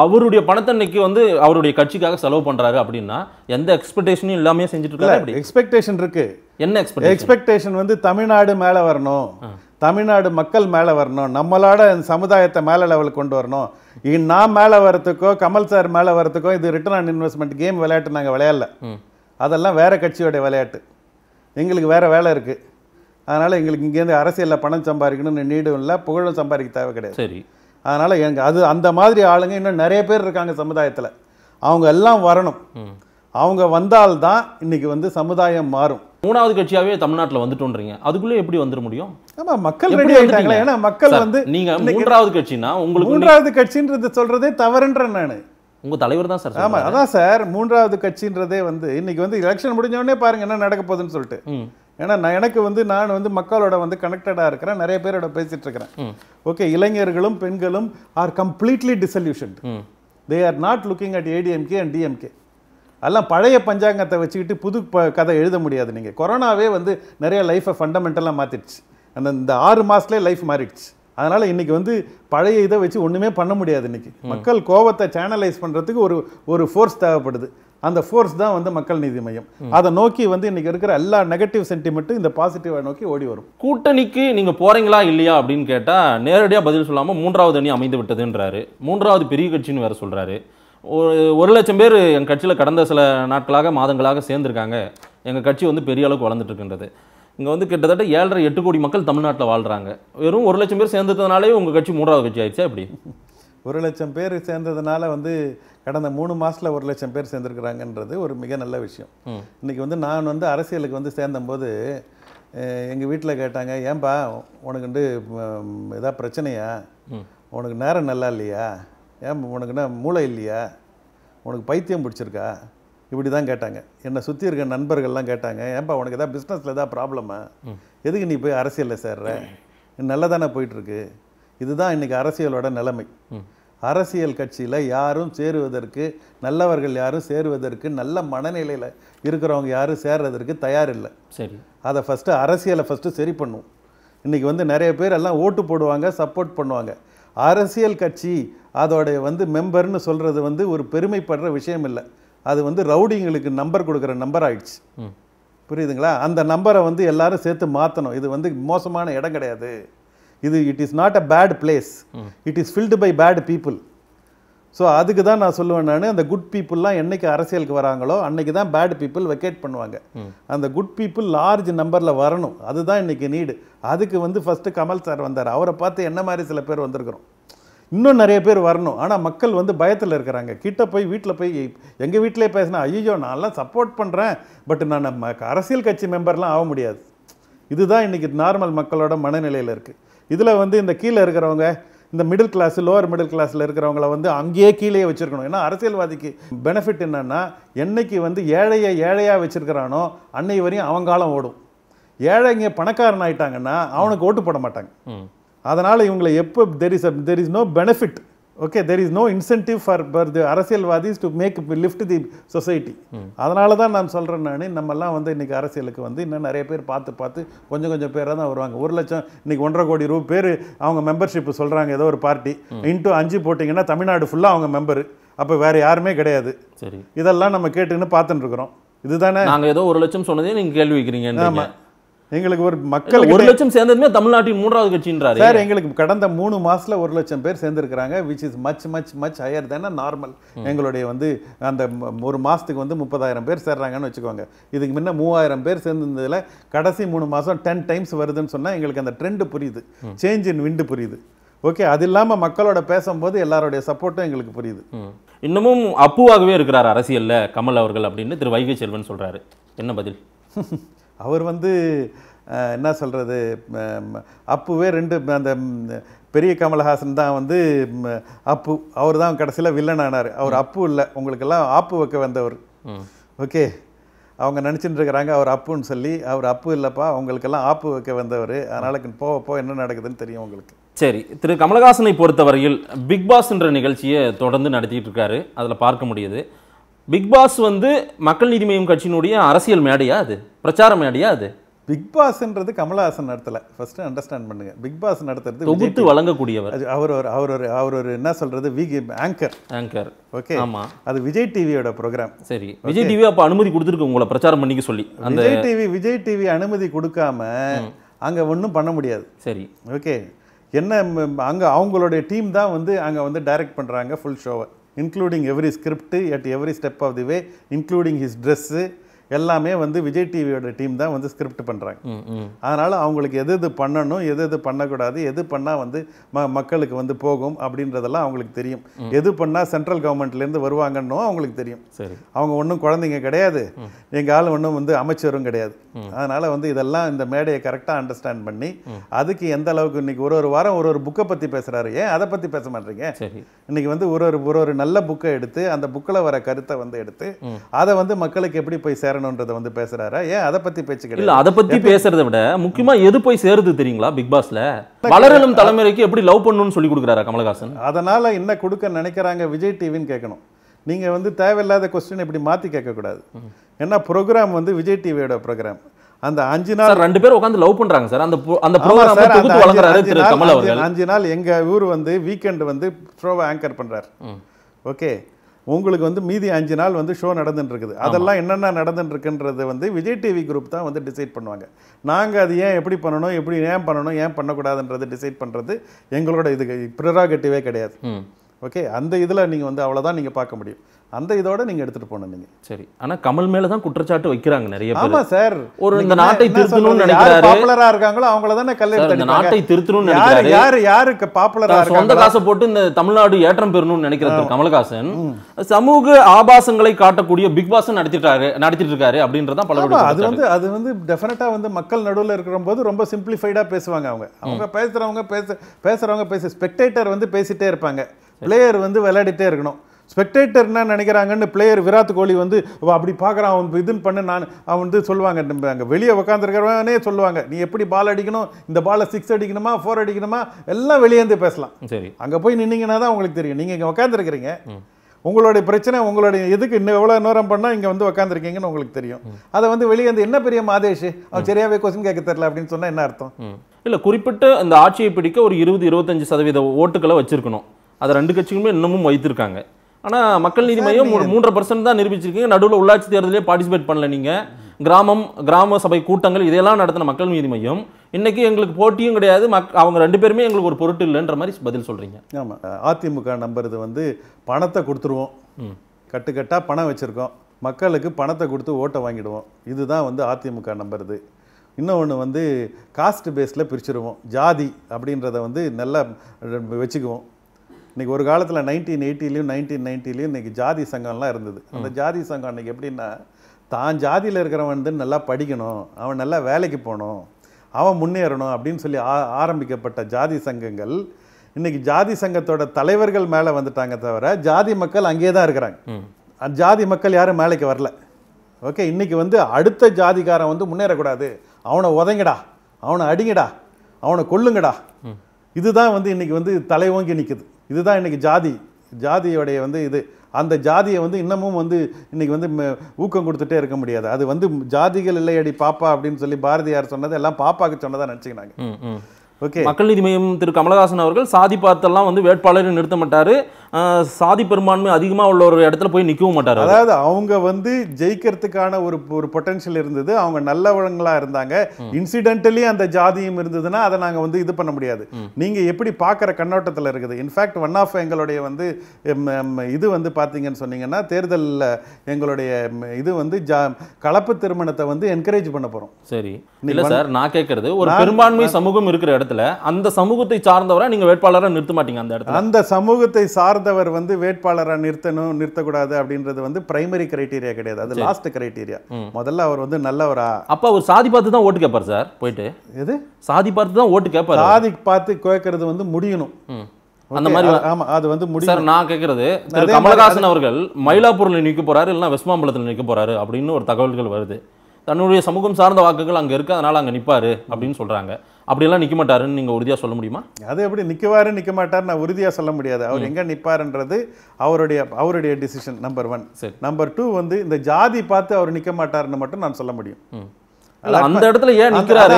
அவருடைய பணத்தை இன்னைக்கு வந்து அவருடைய கட்சிக்காக செலவு பண்றாரு அப்படின்னா எந்த எக்ஸ்பெக்டேஷனும் இல்லாம செஞ்சுட்டு இருக்காரு எக்ஸ்பெக்டேஷன் இருக்கு என்ன எக்ஸ்பெக்டேஷன் வந்து தமிழ்நாடு மேல வரணும் தமிழ்நாடு மக்கள் மேலே வரணும் நம்மளோட சமுதாயத்தை மேலே லெவலுக்கு கொண்டு வரணும் நான் மேலே வரத்துக்கோ கமல் சார் மேலே வரத்துக்கோ இது ரிட்டர்ன் ஆன் இன்வெஸ்ட்மெண்ட் கேம் விளையாட்டு நாங்கள் விளையாடல அதெல்லாம் வேறு கட்சியோடைய விளையாட்டு எங்களுக்கு வேறு வேலை இருக்குது அதனால் எங்களுக்கு இங்கேருந்து அரசியலில் பணம் சம்பாதிக்கணும்னு நீடும் இல்லை புகழும் சம்பாதிக்க தேவை கிடையாது சரி அதனால் எங்கள் அது அந்த மாதிரி ஆளுங்க இன்னும் நிறைய பேர் இருக்காங்க சமுதாயத்தில் அவங்க எல்லாம் வரணும் அவங்க வந்தால்தான் இன்றைக்கி வந்து சமுதாயம் மாறும் மூணாவது கட்சியாவே தமிழ்நாட்டில் வந்துட்டோன்றீங்க அதுக்குள்ளே எப்படி வந்துட முடியும் ஆமா மக்கள் ரெடி ஆயிட்டாங்களா ஏன்னா மக்கள் வந்து நீங்க மூன்றாவது கட்சினா உங்களுக்கு மூன்றாவது கட்சின்றது சொல்றதே தவறுன்ற நான் உங்கள் தலைவர் தான் சார் ஆமாம் அதான் சார் மூன்றாவது கட்சின்றதே வந்து இன்னைக்கு வந்து எலெக்ஷன் முடிஞ்சோடனே பாருங்க என்ன நடக்க போகுதுன்னு சொல்லிட்டு ஏன்னா நான் எனக்கு வந்து நான் வந்து மக்களோட வந்து கனெக்டடாக இருக்கிறேன் நிறைய பேரோட பேசிகிட்டு இருக்கிறேன் ஓகே இளைஞர்களும் பெண்களும் are completely disillusion they are not looking at ADMK and DMK அதெல்லாம் பழைய பஞ்சாங்கத்தை வச்சுக்கிட்டு புது ப கதை எழுத முடியாது நீங்கள் கொரோனாவே வந்து நிறைய லைஃப்பை ஃபண்டமெண்டலாக மாற்றிடுச்சு அந்த இந்த ஆறு மாதத்துலேயே லைஃப் மாறிடுச்சு அதனால் இன்றைக்கி வந்து பழைய இதை வச்சு ஒன்றுமே பண்ண முடியாது இன்றைக்கி மக்கள் கோபத்தை சேனலைஸ் பண்ணுறதுக்கு ஒரு ஒரு ஃபோர்ஸ் தேவைப்படுது அந்த ஃபோர்ஸ் தான் வந்து மக்கள் நீதி மையம் அதை நோக்கி வந்து இன்னைக்கு இருக்கிற எல்லா நெகட்டிவ் சென்டிமெண்ட்டும் இந்த பாசிட்டிவை நோக்கி ஓடி வரும் கூட்டணிக்கு நீங்க போறீங்களா இல்லையா அப்படின்னு கேட்டா நேரடியாக பதில் சொல்லாமல் மூன்றாவது அணி அமைந்து விட்டதுன்றாரு மூன்றாவது பெரிய கட்சின்னு வேற சொல்றாரு ஒரு ஒரு லட்சம் பேர் எங்கள் கட்சியில் கடந்த சில நாட்களாக மாதங்களாக சேர்ந்துருக்காங்க எங்கள் கட்சி வந்து பெரிய அளவுக்கு வளர்ந்துட்டுருக்கின்றது இங்கே வந்து கிட்டத்தட்ட ஏழரை எட்டு கோடி மக்கள் தமிழ்நாட்டில் வாழ்கிறாங்க வெறும் ஒரு லட்சம் பேர் சேர்ந்ததுனாலே உங்கள் கட்சி மூன்றாவது கட்சி ஆயிடுச்சா அப்படி ஒரு லட்சம் பேர் சேர்ந்ததுனால வந்து கடந்த மூணு மாதத்தில் ஒரு லட்சம் பேர் சேர்ந்துருக்குறாங்கன்றது ஒரு மிக நல்ல விஷயம் இன்றைக்கி வந்து நான் வந்து அரசியலுக்கு வந்து சேர்ந்தபோது எங்கள் வீட்டில் கேட்டாங்க ஏன்பா உனக்கு வந்து எதாவது பிரச்சனையா உனக்கு நேரம் நல்லா இல்லையா ஏன் உனக்கு என்ன மூளை இல்லையா உனக்கு பைத்தியம் பிடிச்சிருக்கா இப்படி தான் கேட்டாங்க என்னை சுற்றி இருக்க நண்பர்கள்லாம் கேட்டாங்க ஏன்பா உனக்கு எதாவது பிஸ்னஸில் எதாவது ப்ராப்ளமா எதுக்கு நீ போய் அரசியலில் சேர்ற நல்லா தானே போயிட்டுருக்கு இதுதான் இன்றைக்கி அரசியலோட நிலைமை அரசியல் கட்சியில் யாரும் சேருவதற்கு நல்லவர்கள் யாரும் சேருவதற்கு நல்ல மனநிலையில் இருக்கிறவங்க யாரும் சேர்றதற்கு தயார் இல்லை சரி அதை ஃபஸ்ட்டு அரசியலை ஃபஸ்ட்டு சரி பண்ணும் இன்றைக்கி வந்து நிறைய பேர் எல்லாம் ஓட்டு போடுவாங்க சப்போர்ட் பண்ணுவாங்க அரசியல் கட்சி அதோடைய வந்து மெம்பர்னு சொல்கிறது வந்து ஒரு பெருமைப்படுற விஷயம் இல்லை அது வந்து ரவுடிங்களுக்கு நம்பர் கொடுக்குற நம்பர் ஆயிடுச்சு புரியுதுங்களா அந்த நம்பரை வந்து எல்லாரும் சேர்த்து மாற்றணும் இது வந்து மோசமான இடம் கிடையாது இது it is not a bad place it is filled by bad people so அதுக்கு தான் நான் சொல்லுவேன் நான் அந்த குட் பீப்புளெலாம் என்றைக்கு அரசியலுக்கு வராங்களோ அன்றைக்கி தான் பேட் பீப்புள் வெக்கேட் பண்ணுவாங்க அந்த குட் பீப்புள் லார்ஜ் நம்பரில் வரணும் அதுதான் இன்றைக்கி நீடு அதுக்கு வந்து ஃபஸ்ட்டு கமல் சார் வந்தார் அவரை பார்த்து என்ன மாதிரி சில பேர் வந்திருக்கிறோம் இன்னும் நிறைய பேர் வரணும் ஆனால் மக்கள் வந்து பயத்தில் இருக்கிறாங்க கிட்டே போய் வீட்டில் போய் எங்கள் வீட்டிலே பேசினா ஐயோ நான்லாம் சப்போர்ட் பண்ணுறேன் பட் நான் நம்ம அரசியல் கட்சி மெம்பர்லாம் ஆக முடியாது இதுதான் இன்றைக்கி நார்மல் மக்களோட மனநிலையில் இருக்குது இதில் வந்து இந்த கீழே இருக்கிறவங்க இந்த மிடில் கிளாஸ் லோவர் மிடில் கிளாஸில் இருக்கிறவங்கள வந்து அங்கேயே கீழே வச்சுருக்கணும் ஏன்னா அரசியல்வாதிக்கு பெனிஃபிட் என்னென்னா என்றைக்கு வந்து ஏழையை ஏழையாக வச்சுருக்கிறானோ அன்னை வரையும் அவங்காலம் ஓடும் ஏழைங்க பணக்காரன் ஆயிட்டாங்கன்னா அவனுக்கு ஓட்டு போட மாட்டாங்க அதனால் இவங்களை எப்போ there is a there is no benefit okay there is no incentive for for the அரசியல்வாதிஸ் to make lift the society அதனால தான் நான் சொல்கிறேன் நான் நம்மலாம் வந்து இன்றைக்கி அரசியலுக்கு வந்து இன்னும் நிறைய பேர் பார்த்து பார்த்து கொஞ்சம் கொஞ்சம் பேராக தான் வருவாங்க ஒரு லட்சம் இன்றைக்கி ஒன்றரை கோடி ரூபா பேர் அவங்க மெம்பர்ஷிப் சொல்கிறாங்க ஏதோ ஒரு பார்ட்டி இன்ட்டு அஞ்சு போட்டிங்கன்னா தமிழ்நாடு ஃபுல்லாக அவங்க மெம்பரு அப்போ வேறு யாருமே கிடையாது சரி இதெல்லாம் நம்ம கேட்டுன்னு பார்த்துட்டு இருக்கிறோம் இதுதானே நாங்கள் ஏதோ ஒரு லட்சம் சொன்னதே நீங்கள் கேள்வி வைக்கிறீங்க ஆமாம் எங்களுக்கு ஒரு மக்கள் ஒரு லட்சம் சேர்ந்ததுமே தமிழ்நாட்டின் மூன்றாவது கட்சின்றாரு சார் எங்களுக்கு கடந்த மூணு மாசத்துல ஒரு லட்சம் பேர் சேர்ந்திருக்கிறாங்க which is much much much higher than normal எங்களுடைய வந்து அந்த ஒரு மாசத்துக்கு வந்து முப்பதாயிரம் பேர் சேர்றாங்கன்னு வச்சுக்கோங்க இதுக்கு முன்ன மூவாயிரம் பேர் சேர்ந்ததுல கடைசி மூணு மாசம் டென் டைம்ஸ் வருதுன்னு சொன்னா எங்களுக்கு அந்த ட்ரெண்ட் புரியுது சேஞ்ச் இன் விண்டு புரியுது ஓகே அது இல்லாமல் மக்களோட பேசும்போது எல்லாருடைய சப்போர்ட்டும் எங்களுக்கு புரியுது இன்னமும் அப்புவாகவே இருக்கிறார் அரசியலில் கமல் அவர்கள் அப்படின்னு திரு வைகை செல்வன் சொல்றாரு என்ன பதில் அவர் வந்து என்ன சொல்கிறது அப்போவே ரெண்டு அந்த பெரிய கமலஹாசன் தான் வந்து அப்பு அவர் தான் கடைசியில் வில்லன் ஆனார் அவர் அப்பு இல்லை உங்களுக்கெல்லாம் ஆப்பு வைக்க வந்தவர் ஓகே அவங்க நினச்சிட்டு இருக்கிறாங்க அவர் அப்புன்னு சொல்லி அவர் அப்பு இல்லைப்பா அவங்களுக்கெல்லாம் ஆப்பு வைக்க வந்தவர் அதனால் போக போக என்ன நடக்குதுன்னு தெரியும் உங்களுக்கு சரி திரு கமலஹாசனை பொறுத்தவரையில் பிக் பாஸ்ன்ற நிகழ்ச்சியை தொடர்ந்து நடத்திட்டு இருக்காரு அதில் பார்க்க முடியுது பிக் பாஸ் வந்து மக்கள் நீதி மய்யம் கட்சியினுடைய அரசியல் மேடையா அது பிரச்சார மேடையா அது பிக் பாஸ்ன்றது கமலஹாசன் நடத்தல ஃபர்ஸ்ட் அண்டர்ஸ்டாண்ட் பண்ணுங்க பிக் பாஸ் நடத்துறது தொகுத்து வழங்கக்கூடியவர் அவர் ஒரு அவர் ஒரு அவர் ஒரு என்ன சொல்றது விகி ஆங்கர் ஆங்கர் ஓகே ஆமா அது விஜய் டிவியோட ப்ரோக்ராம் சரி விஜய் டிவி அப்போ அனுமதி கொடுத்துருக்கு உங்களை பிரச்சாரம் பண்ணிக்க சொல்லி அந்த விஜய் டிவி விஜய் டிவி அனுமதி கொடுக்காம அங்கே ஒன்றும் பண்ண முடியாது சரி ஓகே என்ன அங்கே அவங்களுடைய டீம் தான் வந்து அங்கே வந்து டைரக்ட் பண்ணுறாங்க ஃபுல் ஷோவை including every script at every step of the way, including his dress, எல்லாமே வந்து விஜய் டிவியோட டீம் தான் வந்து ஸ்கிரிப்ட் பண்ணுறாங்க அதனால் அவங்களுக்கு எது எது பண்ணணும் எது எது பண்ணக்கூடாது எது பண்ணால் வந்து ம மக்களுக்கு வந்து போகும் அப்படின்றதெல்லாம் அவங்களுக்கு தெரியும் எது பண்ணால் சென்ட்ரல் கவர்மெண்ட்லேருந்து வருவாங்கன்னும் அவங்களுக்கு தெரியும் சரி அவங்க ஒன்றும் குழந்தைங்க கிடையாது எங்கள் ஆள் ஒன்றும் வந்து அமைச்சரும் கிடையாது அதனால் வந்து இதெல்லாம் இந்த மேடையை கரெக்டாக அண்டர்ஸ்டாண்ட் பண்ணி அதுக்கு எந்த அளவுக்கு இன்றைக்கி ஒரு ஒரு வாரம் ஒரு ஒரு புக்கை பற்றி பேசுகிறாரு ஏன் அதை பற்றி பேச மாட்டீங்க இன்றைக்கி வந்து ஒரு ஒரு ஒரு ஒரு நல்ல புக்கை எடுத்து அந்த புக்கில் வர கருத்தை வந்து எடுத்து அதை வந்து மக்களுக்கு எப்படி போய் சேர சேரணுன்றத வந்து பேசுறாரா ஏன் அதை பத்தி பேச்சு இல்ல அதை பத்தி பேசுறத விட முக்கியமா எது போய் சேருது தெரியுங்களா பிக் பாஸ்ல வளரலும் தலைமுறைக்கு எப்படி லவ் பண்ணணும்னு சொல்லி கொடுக்குறாரா கமலஹாசன் அதனால என்ன கொடுக்க நினைக்கிறாங்க விஜய் டிவின்னு கேட்கணும் நீங்கள் வந்து தேவையில்லாத கொஸ்டின் இப்படி மாற்றி கேட்கக்கூடாது ஏன்னா ப்ரோக்ராம் வந்து விஜய் டிவியோட ப்ரோக்ராம் அந்த அஞ்சு நாள் ரெண்டு பேர் உட்காந்து லவ் பண்றாங்க சார் அந்த அந்த ப்ரோக்ராம் அஞ்சு நாள் எங்க ஊர் வந்து வீக்கெண்ட் வந்து ஷோவை ஆங்கர் பண்றாரு ஓகே உங்களுக்கு வந்து மீதி அஞ்சு நாள் வந்து ஷோ நடந்துட்டுருக்குது அதெல்லாம் என்னென்ன நடந்துட்டுருக்குன்றது வந்து விஜய் டிவி குரூப் தான் வந்து டிசைட் பண்ணுவாங்க நாங்கள் அது ஏன் எப்படி பண்ணணும் எப்படி ஏன் பண்ணணும் ஏன் பண்ணக்கூடாதுன்றது டிசைட் பண்ணுறது எங்களோட இது ப்ரராகட்டிவே கிடையாது ஓகே அந்த இதில் நீங்கள் வந்து அவ்வளோதான் நீங்கள் பார்க்க முடியும் அந்த இதோட நீங்க எடுத்துட்டு போகணும் சரி ஆனா கமல் மேல தான் குற்றச்சாட்டு வைக்கிறாங்க நிறைய ஆமா சார் ஒரு இந்த நாட்டை திருத்தணும்னு நினைக்கிறாரு பாப்புலரா இருக்காங்களோ அவங்கள தானே கல்ல இந்த நாட்டை திருத்தணும்னு நினைக்கிறாரு யார் யாருக்கு பாப்புலரா இருக்காங்க சொந்த காசை போட்டு இந்த தமிழ்நாடு ஏற்றம் பெறணும்னு நினைக்கிறாரு கமலஹாசன் சமூக ஆபாசங்களை காட்டக்கூடிய பிக் பாஸ் நடத்திட்டாரு நடத்திட்டு இருக்காரு அப்படின்றத பல அது வந்து அது வந்து டெஃபினட்டா வந்து மக்கள் நடுவில் இருக்கிற ரொம்ப சிம்பிளிஃபைடா பேசுவாங்க அவங்க அவங்க பேசுறவங்க பேச பேசுறவங்க பேச ஸ்பெக்டேட்டர் வந்து பேசிட்டே இருப்பாங்க பிளேயர் வந்து விளையாடிட்டே இருக்கணும் ஸ்பெக்டேட்டர் என்ன நினைக்கிறாங்கன்னு பிளேயர் விராட் கோலி வந்து அப்படி பார்க்குறான் அவன் இதுன்னு பண்ணு நான் அவன் வந்து சொல்லுவாங்க அங்கே வெளியே உக்காந்துருக்கிறவனே சொல்லுவாங்க நீ எப்படி பால் அடிக்கணும் இந்த பாலை சிக்ஸ் அடிக்கணுமா ஃபோர் அடிக்கணுமா எல்லாம் வெளியேந்து பேசலாம் சரி அங்கே போய் நின்னீங்கன்னா தான் உங்களுக்கு தெரியும் நீங்கள் இங்கே உட்காந்துருக்கிறீங்க உங்களுடைய பிரச்சனை உங்களுடைய எதுக்கு இன்னும் எவ்வளோ நேரம் பண்ணால் இங்கே வந்து உட்காந்துருக்கீங்கன்னு உங்களுக்கு தெரியும் அதை வந்து வெளியே வந்து என்ன பெரிய மாதேஷ் அவன் சரியாகவே கொஸ்டின் கேட்க தெரில அப்படின்னு சொன்னால் என்ன அர்த்தம் இல்லை குறிப்பிட்ட அந்த ஆட்சியை பிடிக்க ஒரு இருபது இருபத்தஞ்சு சதவீத ஓட்டுகளை வச்சிருக்கணும் அதை ரெண்டு கட்சிகளுமே இன்னமும் வைத்திருக்காங்க ஆனால் மக்கள் நீதி மையம் ஒரு மூன்றரை பர்சன்ட் தான் நிரூபிச்சிருக்கீங்க நடுவில் உள்ளாட்சி தேர்தலே பார்ட்டிசிபேட் பண்ணல நீங்கள் கிராமம் கிராம சபை கூட்டங்கள் இதெல்லாம் நடத்தின மக்கள் நீதி மையம் இன்னைக்கு எங்களுக்கு போட்டியும் கிடையாது மக் அவங்க ரெண்டு பேருமே எங்களுக்கு ஒரு பொருட்டு இல்லைன்ற மாதிரி பதில் சொல்கிறீங்க ஆமாம் அதிமுக நம்புறது வந்து பணத்தை கொடுத்துருவோம் கட்டுக்கட்டாக பணம் வச்சுருக்கோம் மக்களுக்கு பணத்தை கொடுத்து ஓட்டை வாங்கிடுவோம் இதுதான் வந்து அதிமுக நம்புறது இன்னொன்று வந்து காஸ்ட் பேஸில் பிரிச்சுருவோம் ஜாதி அப்படின்றத வந்து நல்லா வச்சுக்குவோம் இன்னைக்கு ஒரு காலத்தில் நைன்டீன் எயிட்டிலையும் நைன்டீன் நைன்ட்டிலையும் இன்றைக்கி ஜாதி சங்கம்லாம் இருந்தது அந்த ஜாதி சங்கம் அன்றைக்கி எப்படின்னா தான் ஜாதியில் இருக்கிறவன் வந்து நல்லா படிக்கணும் அவன் நல்லா வேலைக்கு போகணும் அவன் முன்னேறணும் அப்படின்னு சொல்லி ஆ ஆரம்பிக்கப்பட்ட ஜாதி சங்கங்கள் இன்றைக்கி ஜாதி சங்கத்தோட தலைவர்கள் மேலே வந்துட்டாங்க தவிர ஜாதி மக்கள் அங்கேயே தான் இருக்கிறாங்க ஜாதி மக்கள் யாரும் மேலைக்கு வரல ஓகே இன்றைக்கி வந்து அடுத்த ஜாதிக்காரன் வந்து முன்னேறக்கூடாது அவனை உதங்கிடா அவனை அடிங்கடா அவனை கொல்லுங்கடா இதுதான் வந்து இன்றைக்கி வந்து தலை ஓங்கி நிற்குது இதுதான் இன்றைக்கி ஜாதி ஜாதியோடைய வந்து இது அந்த ஜாதியை வந்து இன்னமும் வந்து இன்றைக்கி வந்து ஊக்கம் கொடுத்துட்டே இருக்க முடியாது அது வந்து ஜாதிகள் இல்லையடி பாப்பா அப்படின்னு சொல்லி பாரதியார் சொன்னது எல்லாம் பாப்பாவுக்கு சொன்னதாக நினச்சிக்கினாங்க ஓகே மக்கள் நீதி மையம் திரு கமலஹாசன் அவர்கள் சாதி பார்த்தெல்லாம் வந்து வேட்பாளர் நிறுத்த மாட்டார் சாதி பெரும்பான்மை அதிகமாக உள்ள ஒரு இடத்துல போய் நிற்கவும் மாட்டார் அதாவது அவங்க வந்து ஜெயிக்கிறதுக்கான ஒரு ஒரு பொட்டன்ஷியல் இருந்தது அவங்க நல்லவங்களாக இருந்தாங்க இன்சிடென்டலி அந்த ஜாதியும் இருந்ததுன்னா அதை நாங்கள் வந்து இது பண்ண முடியாது நீங்கள் எப்படி பார்க்குற கண்ணோட்டத்தில் இருக்குது இன்ஃபேக்ட் ஒன் ஆஃப் எங்களுடைய வந்து இது வந்து பார்த்தீங்கன்னு சொன்னீங்கன்னா தேர்தலில் எங்களுடைய இது வந்து ஜா கலப்பு திருமணத்தை வந்து என்கரேஜ் பண்ண போகிறோம் சரி இல்லை சார் நான் கேட்கறது ஒரு பெரும்பான்மை சமூகம் இருக்கிற இடத்துல அந்த சமூகத்தை சார்ந்தவரை நீங்கள் வேட்பாளராக நிறுத்த மாட்டீங்க அந்த இடத்துல அந்த சமூகத்தை சார்ந்த சார்ந்தவர் வந்து வேட்பாளராக நிறுத்தணும் நிறுத்தக்கூடாது அப்படின்றது வந்து பிரைமரி கிரைட்டீரியா கிடையாது அது லாஸ்ட் கிரைட்டீரியா முதல்ல அவர் வந்து நல்லவரா அப்போ அவர் சாதி பார்த்து தான் ஓட்டு கேட்பார் சார் போயிட்டு எது சாதி பார்த்து தான் ஓட்டு கேட்பார் சாதி பார்த்து கேட்கறது வந்து முடியணும் அந்த மாதிரி ஆமா அது வந்து முடியும் சார் நான் கேட்கறது கமலஹாசன் அவர்கள் மயிலாப்பூர்ல நிற்க போறாரு இல்லைன்னா வெஸ்மாம்பலத்தில் நிற்க போறாரு அப்படின்னு ஒரு தகவல்கள் வருது தன்னுடைய சமூகம் சார்ந்த வாக்குகள் அங்க இருக்கு அதனால அங்க நிப்பாரு அப்படின்னு சொல்றாங்க அப்படியெல்லாம் நிற்க மாட்டாருன்னு நீங்கள் உறுதியாக சொல்ல முடியுமா அது எப்படி நிற்குவாரு நிற்க மாட்டார் நான் உறுதியாக சொல்ல முடியாது அவர் எங்கே நிற்பாருன்றது அவருடைய அவருடைய டிசிஷன் நம்பர் ஒன் சரி நம்பர் டூ வந்து இந்த ஜாதி பார்த்து அவர் நிற்க மாட்டார்னு மட்டும் நான் சொல்ல முடியும் அந்த இடத்துல ஏன் நிற்கிறாரு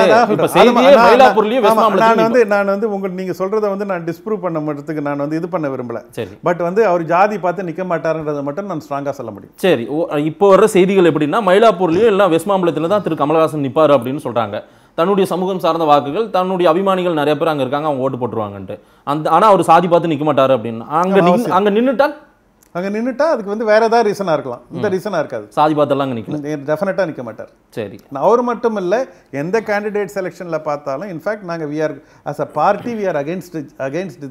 நான் வந்து நான் வந்து உங்க நீங்க சொல்றத வந்து நான் டிஸ்ப்ரூவ் பண்ண மட்டத்துக்கு நான் வந்து இது பண்ண விரும்பல பட் வந்து அவர் ஜாதி பார்த்து நிக்க மாட்டாருன்றதை மட்டும் நான் ஸ்ட்ராங்கா சொல்ல முடியும் சரி இப்போ வர செய்திகள் எப்படின்னா மயிலாப்பூர்லயும் எல்லாம் வெஸ்ட் தான் திரு கமலஹாசன் நிப்பாரு அப்படின்னு சொல்றாங்க தன்னுடைய சமூகம் சார்ந்த வாக்குகள் தன்னுடைய அபிமானிகள் நிறைய பேர் அங்கே இருக்காங்க அவங்க ஓட்டு போட்டுருவாங்கன்ட்டு அந்த ஆனால் அவர் சாதி பார்த்து நிற்க மாட்டார் அப்படின்னு அங்கே அங்கே நின்றுட்டால் அங்கே நின்றுட்டா அதுக்கு வந்து வேற ஏதாவது ரீசனாக இருக்கலாம் இந்த ரீசனாக இருக்காது சாதி பார்த்தெல்லாம் அங்கே நிற்கலாம் டெஃபினட்டாக நிற்க மாட்டார் சரி அவர் மட்டும் இல்லை எந்த கேண்டிடேட் செலெக்ஷனில் பார்த்தாலும் இன்ஃபேக்ட் நாங்கள் we are as a party we are against against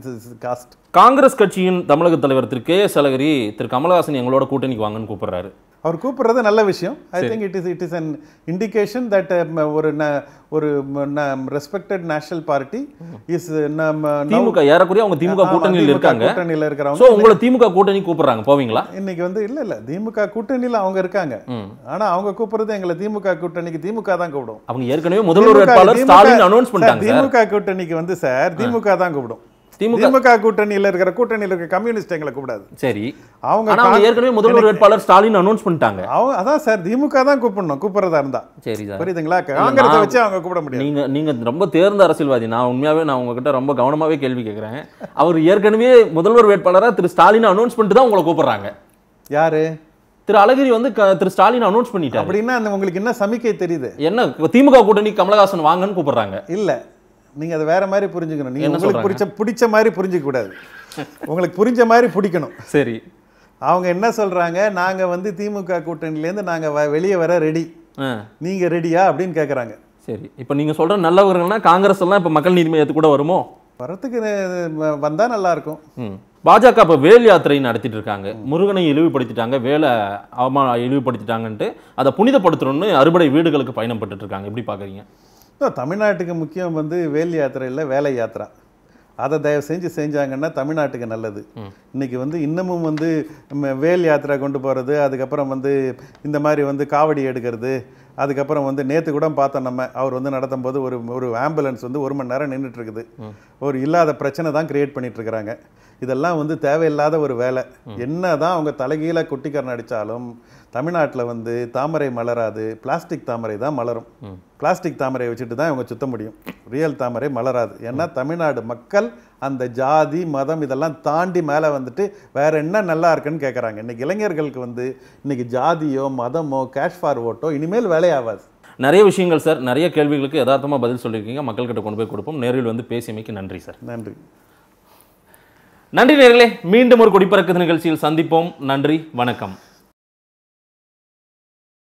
caste Congress கட்சியின் தமிழக தலைவர் திரு கே எஸ் அழகிரி திரு கமலஹாசன் எங்களோட கூட்டணிக்கு வாங்கன்னு கூப்பிடுறாரு அவர் கூப்பிடுறது நல்ல விஷயம் I think it is it is an indication that ஒரு ந ஒரு ரெஸ்பெக்டட் நேஷனல் பார்ட்டி இஸ் நம்ம திமுக ஏறக்குறைய அவங்க திமுக கூட்டணியில் இருக்காங்க கூட்டணியில் இருக்கிறவங்க ஸோ உங்களை திமுக கூட்டணி கூப்பிடுறாங்க போவீங்களா இன்னைக்கு வந்து இல்லை இல்லை திமுக கூட்டணியில் அவங்க இருக்காங்க ஆனால் அவங்க கூப்பிடுறது எங்களை திமுக கூட்டணிக்கு திமுக தான் கூப்பிடும் அவங்க ஏற்கனவே முதல்வர் வேட்பாளர் ஸ்டாலின் அனௌன்ஸ் பண்ணிட்டாங்க திமுக கூட்டணிக்கு வந்து சார் திமுக தான் கூப்பிடும் திமுக கூட்டணியில் இருக்கிற கூட்டணியில் இருக்கிற கம்யூனிஸ்ட் எங்களை கூப்பிடாது சரி அவங்க ஏற்கனவே முதல்வர் வேட்பாளர் ஸ்டாலின் அனௌன்ஸ் பண்ணிட்டாங்க அவங்க அதான் சார் திமுக தான் கூப்பிடணும் கூப்பிடுறதா இருந்தா சரி சார் புரியுதுங்களா காங்கிரஸ் வச்சு அவங்க கூப்பிட முடியும் நீங்க நீங்க ரொம்ப தேர்ந்த அரசியல்வாதி நான் உண்மையாவே நான் உங்ககிட்ட ரொம்ப கவனமாவே கேள்வி கேட்கிறேன் அவர் ஏற்கனவே முதல்வர் வேட்பாளராக திரு ஸ்டாலின் அனௌன்ஸ் பண்ணிட்டு தான் உங்களை கூப்பிடுறாங்க யாரு திரு அழகிரி வந்து திரு ஸ்டாலின் அனௌன்ஸ் பண்ணிட்டாரு அப்படின்னா உங்களுக்கு என்ன சமிக்கை தெரியுது என்ன திமுக கூட்டணி கமலஹாசன் வாங்கன்னு கூப்பிடுறாங்க இல்ல நீங்கள் அதை வேறு மாதிரி புரிஞ்சுக்கணும் நீங்கள் உங்களுக்கு பிடிச்ச பிடிச்ச மாதிரி கூடாது உங்களுக்கு புரிஞ்ச மாதிரி பிடிக்கணும் சரி அவங்க என்ன சொல்கிறாங்க நாங்கள் வந்து திமுக கூட்டணிலேருந்து நாங்கள் வெளியே வர ரெடி நீங்கள் ரெடியா அப்படின்னு கேட்குறாங்க சரி இப்போ நீங்கள் சொல்கிற நல்லவர்கள்னா காங்கிரஸ் எல்லாம் இப்போ மக்கள் நீதி மையத்து கூட வருமோ வரத்துக்கு வந்தால் நல்லாயிருக்கும் பாஜக இப்போ வேல் யாத்திரை நடத்திட்டு இருக்காங்க முருகனை இழிவுபடுத்திட்டாங்க வேலை அவமான இழிவுபடுத்திட்டாங்கன்ட்டு அதை புனிதப்படுத்தணும்னு அறுபடை வீடுகளுக்கு பயணப்பட்டு இருக்காங்க எப்படி பார்க்குறீங்க இப்போ தமிழ்நாட்டுக்கு முக்கியம் வந்து வேல் யாத்திரை இல்லை வேலை யாத்திரா அதை தயவு செஞ்சு செஞ்சாங்கன்னா தமிழ்நாட்டுக்கு நல்லது இன்றைக்கி வந்து இன்னமும் வந்து வேல் யாத்திரை கொண்டு போகிறது அதுக்கப்புறம் வந்து இந்த மாதிரி வந்து காவடி எடுக்கிறது அதுக்கப்புறம் வந்து நேற்று கூட பார்த்தோம் நம்ம அவர் வந்து நடத்தும் போது ஒரு ஒரு ஆம்புலன்ஸ் வந்து ஒரு மணி நேரம் நின்றுட்டு இருக்குது ஒரு இல்லாத பிரச்சனை தான் க்ரியேட் பண்ணிகிட்ருக்குறாங்க இதெல்லாம் வந்து தேவையில்லாத ஒரு வேலை என்ன தான் அவங்க தலைகீழ குட்டிக்கரன் அடித்தாலும் தமிழ்நாட்டில் வந்து தாமரை மலராது பிளாஸ்டிக் தாமரை தான் மலரும் பிளாஸ்டிக் தாமரையை வச்சுட்டு தான் இவங்க சுத்த முடியும் ரியல் தாமரை மலராது ஏன்னா தமிழ்நாடு மக்கள் அந்த ஜாதி மதம் இதெல்லாம் தாண்டி மேலே வந்துட்டு வேறு என்ன நல்லா இருக்குன்னு கேட்குறாங்க இன்றைக்கி இளைஞர்களுக்கு வந்து இன்றைக்கி ஜாதியோ மதமோ கேஷ் ஃபார் ஓட்டோ இனிமேல் வேலையாகாது நிறைய விஷயங்கள் சார் நிறைய கேள்விகளுக்கு யதார்த்தமாக பதில் சொல்லியிருக்கீங்க மக்கள்கிட்ட கொண்டு போய் கொடுப்போம் நேரில் வந்து பேசியமைக்கு நன்றி சார் நன்றி நன்றி நேர்களே மீண்டும் ஒரு குடிப்பறக்கு நிகழ்ச்சியில் சந்திப்போம் நன்றி வணக்கம்